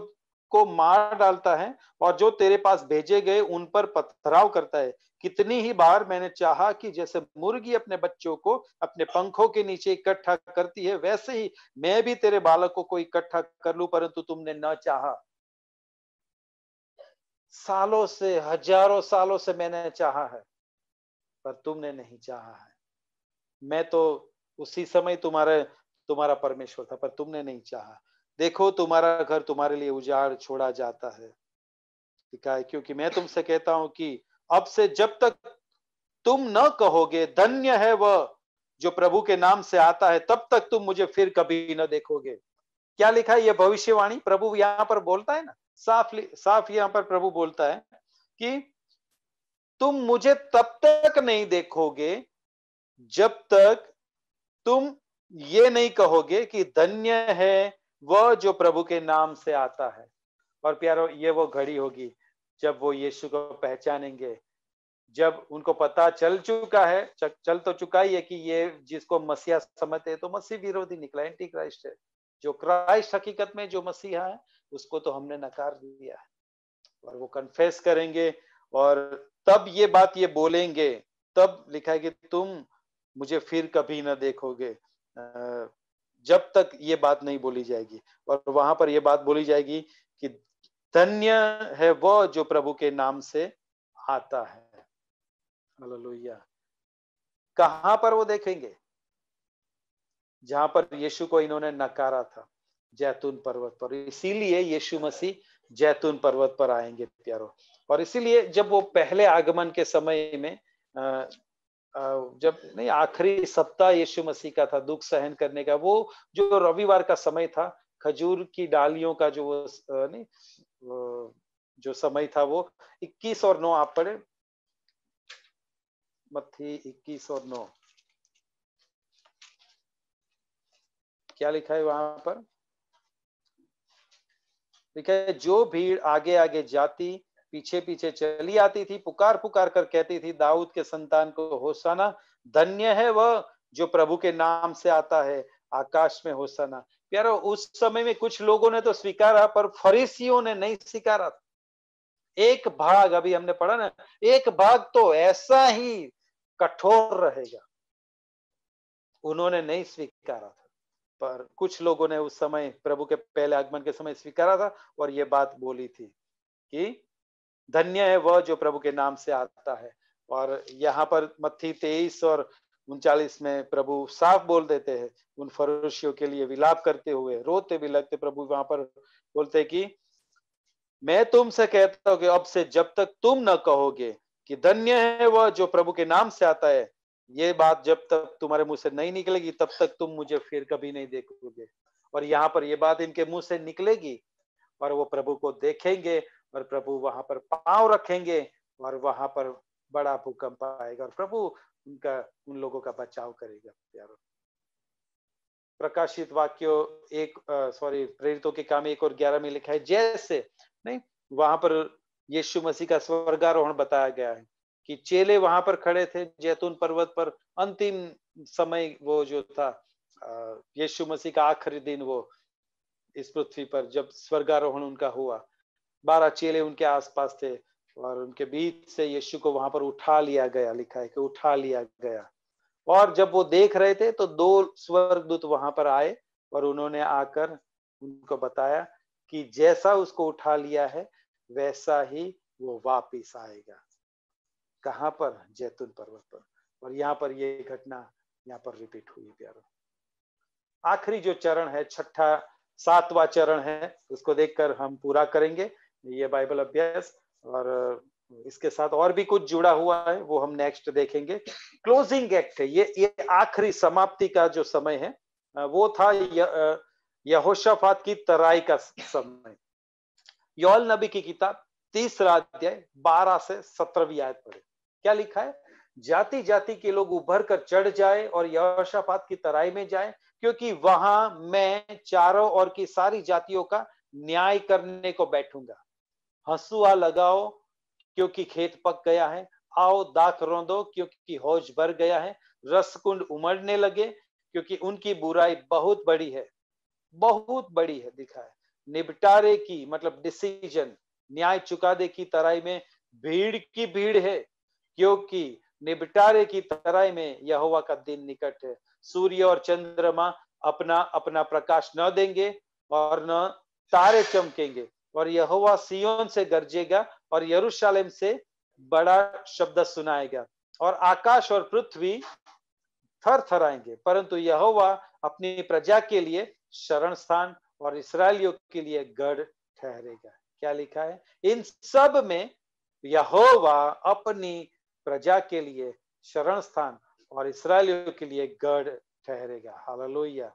को मार डालता है और जो तेरे पास भेजे गए उन पर पथराव करता है कितनी ही बार मैंने चाहा कि जैसे मुर्गी अपने बच्चों को अपने पंखों के नीचे इकट्ठा करती है वैसे ही मैं भी तेरे बालकों को इकट्ठा कर लू परंतु तुमने न चाहा सालों से हजारों सालों से मैंने चाहा है पर तुमने नहीं चाहा है मैं तो उसी समय तुम्हारे तुम्हारा परमेश्वर था पर तुमने नहीं चाहा देखो तुम्हारा घर तुम्हारे लिए उजाड़ छोड़ा जाता है क्योंकि मैं तुमसे कहता हूं कि अब से जब तक तुम न कहोगे धन्य है वह जो प्रभु के नाम से आता है तब तक तुम मुझे फिर कभी न देखोगे क्या लिखा है यह भविष्यवाणी प्रभु यहां पर बोलता है ना साफ साफ यहाँ पर प्रभु बोलता है कि तुम मुझे तब तक नहीं देखोगे जब तक तुम ये नहीं कहोगे कि धन्य है वह जो प्रभु के नाम से आता है और प्यारो ये वो घड़ी होगी जब वो यीशु को पहचानेंगे जब उनको पता चल चुका है चल तो चुका ही है कि ये जिसको मसीहा समझते हैं तो मसीह विरोधी निकला एंटी क्राइस्ट है जो क्राइस्ट हकीकत में जो मसीहा है उसको तो हमने नकार दिया है और वो कन्फेस करेंगे और तब ये बात ये बोलेंगे तब लिखा है कि तुम मुझे फिर कभी ना देखोगे जब तक ये बात नहीं बोली जाएगी और वहां पर यह बात बोली जाएगी कि धन्य है वो जो प्रभु के नाम से आता है हालेलुया कहां पर वो देखेंगे जहां पर यीशु को इन्होंने नकारा था जैतून पर्वत पर इसीलिए यीशु मसीह जैतून पर्वत पर आएंगे प्यारो और इसीलिए जब वो पहले आगमन के समय में जब नहीं आखिरी सप्ताह यीशु मसीह का था दुख सहन करने का वो जो रविवार का समय था खजूर की डालियों का जो नहीं जो समय था वो 21 और 9 आप पढ़े मत्थी 21 और 9 क्या लिखा है वहां पर लिखा है जो भीड़ आगे आगे जाती पीछे पीछे चली आती थी पुकार पुकार कर कहती थी दाऊद के संतान को होसाना धन्य है वह जो प्रभु के नाम से आता है आकाश में होसाना प्यारो उस समय में कुछ लोगों ने तो स्वीकारा पर फरीसियों ने नहीं स्वीकारा एक भाग अभी हमने पढ़ा ना एक भाग तो ऐसा ही कठोर रहेगा उन्होंने नहीं स्वीकारा था पर कुछ लोगों ने उस समय प्रभु के पहले आगमन के समय स्वीकारा था और ये बात बोली थी कि धन्य है वह जो प्रभु के नाम से आता है और यहाँ पर मत्थी तेईस और उनचालीस में प्रभु साफ बोल देते हैं उन फरोशियों के लिए विलाप करते हुए रोते भी लगते प्रभु वहां पर बोलते कि मैं तुमसे कहता हूं कि अब से जब तक तुम न कहोगे कि धन्य है वह जो प्रभु के नाम से आता है ये बात जब तक तुम्हारे मुंह से नहीं निकलेगी तब तक तुम मुझे फिर कभी नहीं देखोगे और यहाँ पर ये बात इनके मुंह से निकलेगी और वो प्रभु को देखेंगे और प्रभु वहां पर पांव रखेंगे और वहां पर बड़ा भूकंप आएगा और प्रभु उनका उन लोगों का बचाव करेगा प्यारो प्रकाशित वाक्य एक सॉरी प्रेरितों के काम एक और ग्यारह में लिखा है जैसे नहीं वहां पर यीशु मसीह का स्वर्गारोहण बताया गया है कि चेले वहां पर खड़े थे जैतून पर्वत पर अंतिम समय वो जो था यीशु मसीह का आखिरी दिन वो इस पृथ्वी पर जब स्वर्गारोहण उनका हुआ बारह चेले उनके आसपास थे और उनके बीच से यीशु को वहां पर उठा लिया गया लिखा है कि उठा लिया गया और जब वो देख रहे थे तो दो स्वर्गदूत वहां पर आए और उन्होंने आकर उनको बताया कि जैसा उसको उठा लिया है वैसा ही वो वापिस आएगा कहाँ पर जैतून पर्वत पर और यहाँ पर ये घटना यहाँ पर रिपीट हुई प्यारो आखिरी जो चरण है छठा सातवां चरण है उसको देखकर हम पूरा करेंगे ये बाइबल अभ्यास और इसके साथ और भी कुछ जुड़ा हुआ है वो हम नेक्स्ट देखेंगे क्लोजिंग एक्ट है ये ये आखिरी समाप्ति का जो समय है वो था यहोशाफात की तराई का समय यौल नबी की किताब तीसरा अध्याय बारह से सत्रहवीं आयत पर क्या लिखा है जाति जाति के लोग उभर कर चढ़ जाए और यहोशाफात की तराई में जाए क्योंकि वहां मैं चारों और की सारी जातियों का न्याय करने को बैठूंगा हसुआ लगाओ क्योंकि खेत पक गया है आओ दाख रोंदो क्योंकि होश भर गया है रसकुंड उमड़ने लगे क्योंकि उनकी बुराई बहुत बड़ी है बहुत बड़ी है दिखा है निपटारे की मतलब डिसीजन न्याय चुकादे की तराई में भीड़ की भीड़ है क्योंकि निपटारे की तराई में यहोवा का दिन निकट है सूर्य और चंद्रमा अपना अपना प्रकाश न देंगे और न तारे चमकेंगे और यहोवा सियोन से गरजेगा और यरूशलेम से बड़ा शब्द सुनाएगा और आकाश और पृथ्वी थर थर आएंगे परंतु यहोवा अपनी प्रजा के लिए शरण स्थान और इसराइलियों के लिए गढ़ ठहरेगा क्या लिखा है इन सब में यहोवा अपनी प्रजा के लिए शरण स्थान और इसराइलियों के लिए गढ़ ठहरेगा हालेलुया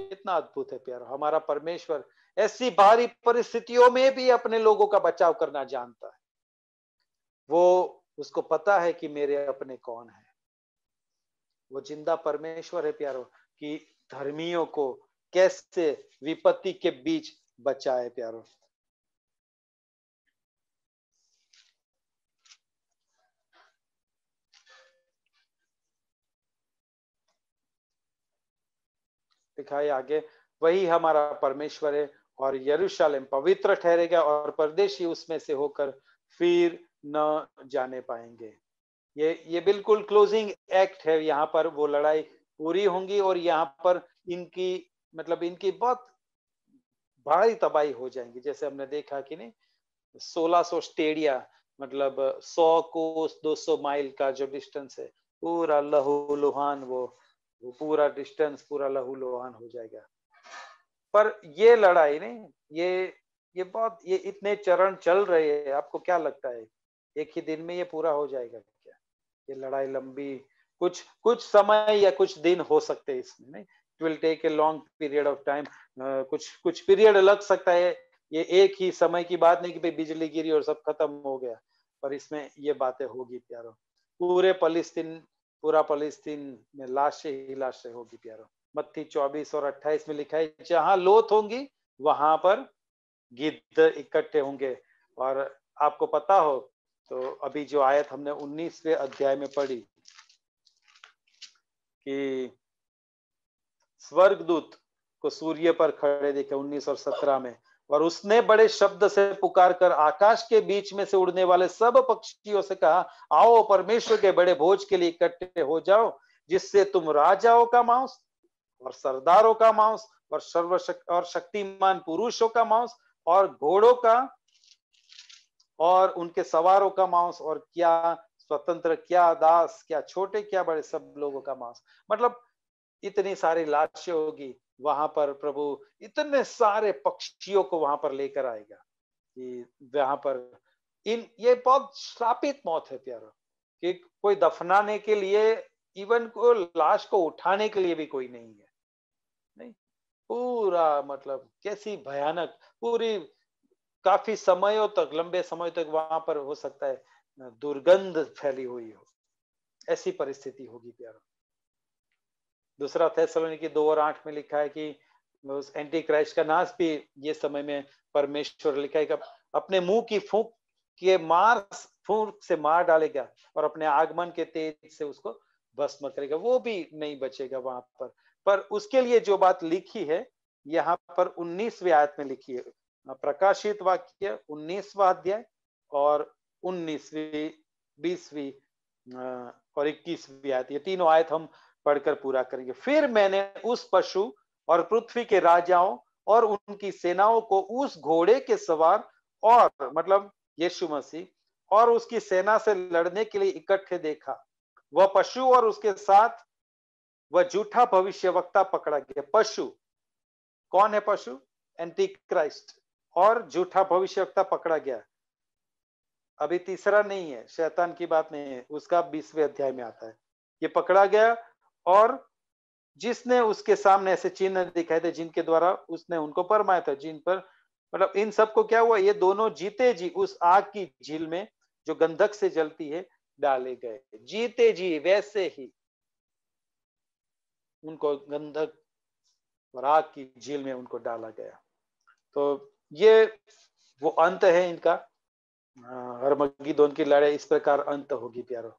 कितना अद्भुत है प्यारो हमारा परमेश्वर ऐसी भारी परिस्थितियों में भी अपने लोगों का बचाव करना जानता है वो उसको पता है कि मेरे अपने कौन है वो जिंदा परमेश्वर है प्यारो कि धर्मियों को कैसे विपत्ति के बीच बचाए प्यारो दिखाई आगे वही हमारा परमेश्वर है और यरूशलेम पवित्र ठहरेगा और परदेशी उसमें से होकर फिर न जाने पाएंगे ये ये बिल्कुल क्लोजिंग एक्ट है यहाँ पर वो लड़ाई पूरी होंगी और यहाँ पर इनकी मतलब इनकी बहुत भारी तबाही हो जाएंगी जैसे हमने देखा कि नहीं 1600 स्टेडिया मतलब 100 को 200 माइल का जो डिस्टेंस है पूरा लहू लुहान वो वो पूरा डिस्टेंस पूरा लहू लुहान हो जाएगा पर ये लड़ाई नहीं ये ये बहुत ये इतने चरण चल रहे हैं आपको क्या लगता है एक ही दिन में ये पूरा हो जाएगा क्या ये लड़ाई लंबी कुछ कुछ समय या कुछ दिन हो सकते हैं इसमें नहीं it will take a long period of time कुछ कुछ पीरियड लग सकता है ये एक ही समय की बात नहीं कि भाई बिजली गिरी और सब खत्म हो गया पर इसमें ये बातें होगी प्यारो पूरे फलिस्तीन पूरा फलिस्तीन में लाशें ही लाशें होगी प्यारो मत्ती चौबीस और अट्ठाईस में लिखा है जहां लोथ होंगी वहां पर गिद्ध इकट्ठे होंगे और आपको पता हो तो अभी जो आयत हमने 19वें अध्याय में पढ़ी कि स्वर्गदूत को सूर्य पर खड़े देखे 19 और 17 में और उसने बड़े शब्द से पुकार कर आकाश के बीच में से उड़ने वाले सब पक्षियों से कहा आओ परमेश्वर के बड़े भोज के लिए इकट्ठे हो जाओ जिससे तुम राजाओं का मांस और सरदारों का मांस और सर्व और शक्तिमान पुरुषों का मांस और घोड़ों का और उनके सवारों का मांस और क्या स्वतंत्र क्या दास क्या छोटे क्या बड़े सब लोगों का मांस मतलब इतनी सारी लाशें होगी वहां पर प्रभु इतने सारे पक्षियों को वहां पर लेकर आएगा कि वहां पर इन ये बहुत श्रापित मौत है प्यारो कि कोई दफनाने के लिए इवन को लाश को उठाने के लिए भी कोई नहीं है पूरा मतलब कैसी भयानक पूरी काफी समयों तक लंबे समय तक वहां पर हो सकता है दुर्गंध फैली हुई हो ऐसी परिस्थिति होगी प्यारो दूसरा थैसलोनी की दो और आठ में लिखा है कि उस एंटी क्राइस्ट का नाश भी ये समय में परमेश्वर लिखा है अपने मुंह की फूक के मार फूक से मार डालेगा और अपने आगमन के तेज से उसको भस्म करेगा वो भी नहीं बचेगा वहां पर पर उसके लिए जो बात लिखी है यहाँ पर उन्नीसवी आयत में लिखी है प्रकाशित वाक्य उन्नीसवा अध्याय और उन्नीसवी बीसवीं और इक्कीसवीं आयत ये तीनों आयत हम पढ़कर पूरा करेंगे फिर मैंने उस पशु और पृथ्वी के राजाओं और उनकी सेनाओं को उस घोड़े के सवार और मतलब यीशु मसीह और उसकी सेना से लड़ने के लिए इकट्ठे देखा वह पशु और उसके साथ वह झूठा भविष्य वक्ता पकड़ा गया पशु कौन है पशु एंटी क्राइस्ट और झूठा भविष्य वक्ता पकड़ा गया अभी तीसरा नहीं है शैतान की बात नहीं है उसका बीसवें अध्याय में आता है ये पकड़ा गया और जिसने उसके सामने ऐसे चिन्ह दिखाए थे जिनके द्वारा उसने उनको परमाया था जिन पर मतलब इन सबको क्या हुआ ये दोनों जीते जी उस आग की झील में जो गंधक से जलती है डाले गए जीते जी वैसे ही उनको गंधक और आग की झील में उनको डाला गया तो ये वो अंत है इनका हरमगी दोन की लड़ाई इस प्रकार अंत होगी प्यारो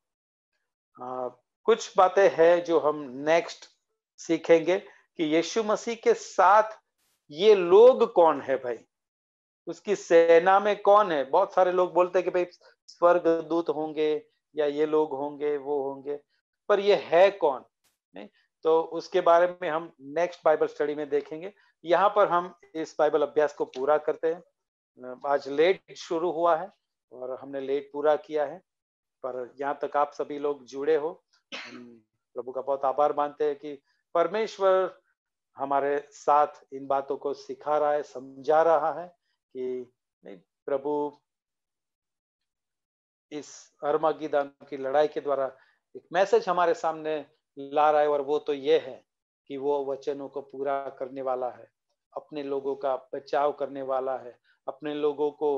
कुछ बातें हैं जो हम नेक्स्ट सीखेंगे कि यीशु मसीह के साथ ये लोग कौन है भाई उसकी सेना में कौन है बहुत सारे लोग बोलते हैं कि भाई स्वर्ग दूत होंगे या ये लोग होंगे वो होंगे पर ये है कौन नहीं तो उसके बारे में हम नेक्स्ट बाइबल स्टडी में देखेंगे यहाँ पर हम इस बाइबल अभ्यास को पूरा करते हैं आज लेट शुरू हुआ है और हमने लेट पूरा किया है पर यहाँ तक आप सभी लोग जुड़े हो प्रभु का बहुत आभार मानते हैं कि परमेश्वर हमारे साथ इन बातों को सिखा रहा है समझा रहा है कि नहीं प्रभु इस अर्मागीदान की लड़ाई के द्वारा एक मैसेज हमारे सामने ला रहा है और वो तो ये है कि वो वचनों को पूरा करने वाला है अपने लोगों का बचाव करने वाला है अपने लोगों को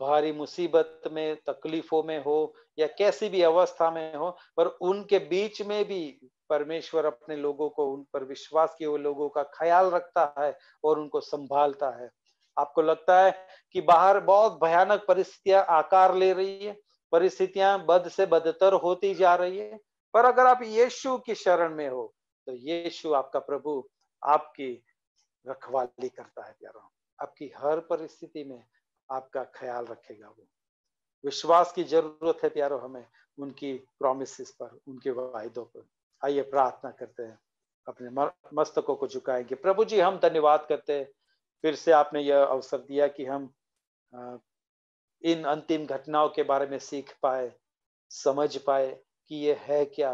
भारी मुसीबत में तकलीफों में हो या कैसी भी अवस्था में हो पर उनके बीच में भी परमेश्वर अपने लोगों को उन पर विश्वास किए हुए लोगों का ख्याल रखता है और उनको संभालता है आपको लगता है कि बाहर बहुत भयानक परिस्थितियां आकार ले रही है परिस्थितियां बद से बदतर होती जा रही है पर अगर आप यीशु की शरण में हो तो यीशु आपका प्रभु आपकी रखवाली करता है प्यारो आपकी हर परिस्थिति में आपका ख्याल रखेगा वो विश्वास की जरूरत है प्यारो हमें उनकी प्रोमिस पर उनके वायदों पर आइए प्रार्थना करते हैं अपने मस्तकों को झुकाएंगे प्रभु जी हम धन्यवाद करते हैं फिर से आपने यह अवसर दिया कि हम इन अंतिम घटनाओं के बारे में सीख पाए समझ पाए कि ये है क्या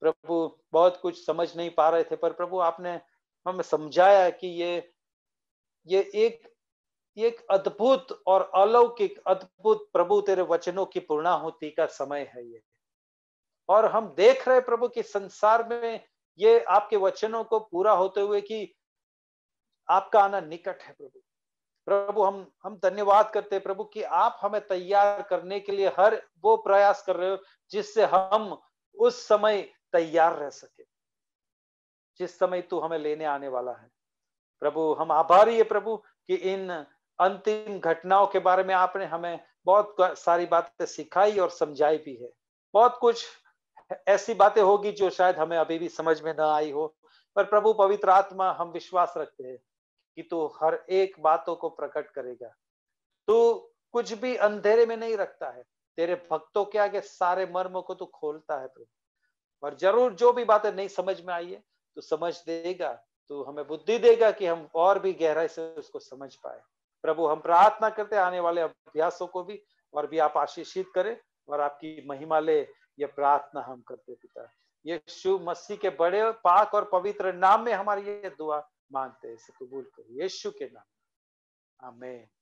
प्रभु बहुत कुछ समझ नहीं पा रहे थे पर प्रभु आपने हमें समझाया कि ये ये एक एक अद्भुत और अलौकिक अद्भुत प्रभु तेरे वचनों की पूर्णाहुति का समय है ये और हम देख रहे प्रभु कि संसार में ये आपके वचनों को पूरा होते हुए कि आपका आना निकट है प्रभु प्रभु हम हम धन्यवाद करते हैं प्रभु कि आप हमें तैयार करने के लिए हर वो प्रयास कर रहे हो जिससे हम उस समय तैयार रह सके जिस समय तू हमें लेने आने वाला है प्रभु हम आभारी है प्रभु कि इन अंतिम घटनाओं के बारे में आपने हमें बहुत सारी बातें सिखाई और समझाई भी है बहुत कुछ ऐसी बातें होगी जो शायद हमें अभी भी समझ में ना आई हो पर प्रभु पवित्र आत्मा हम विश्वास रखते हैं कि तू हर एक बातों को प्रकट करेगा तू कुछ भी अंधेरे में नहीं रखता है तेरे भक्तों के आगे सारे मर्म को तू खोलता है प्रभु और जरूर जो भी बातें नहीं समझ में आई है तो समझ देगा तो हमें बुद्धि देगा कि हम और भी गहराई से उसको समझ पाए प्रभु हम प्रार्थना करते आने वाले अभ्यासों को भी और भी आप आशीषित करें और आपकी महिमा ले ये प्रार्थना हम करते पिता ये शिव मसीह के बड़े पाक और पवित्र नाम में हमारी ये दुआ मानते हैं इसे कबूल करो यीशु के नाम आमेन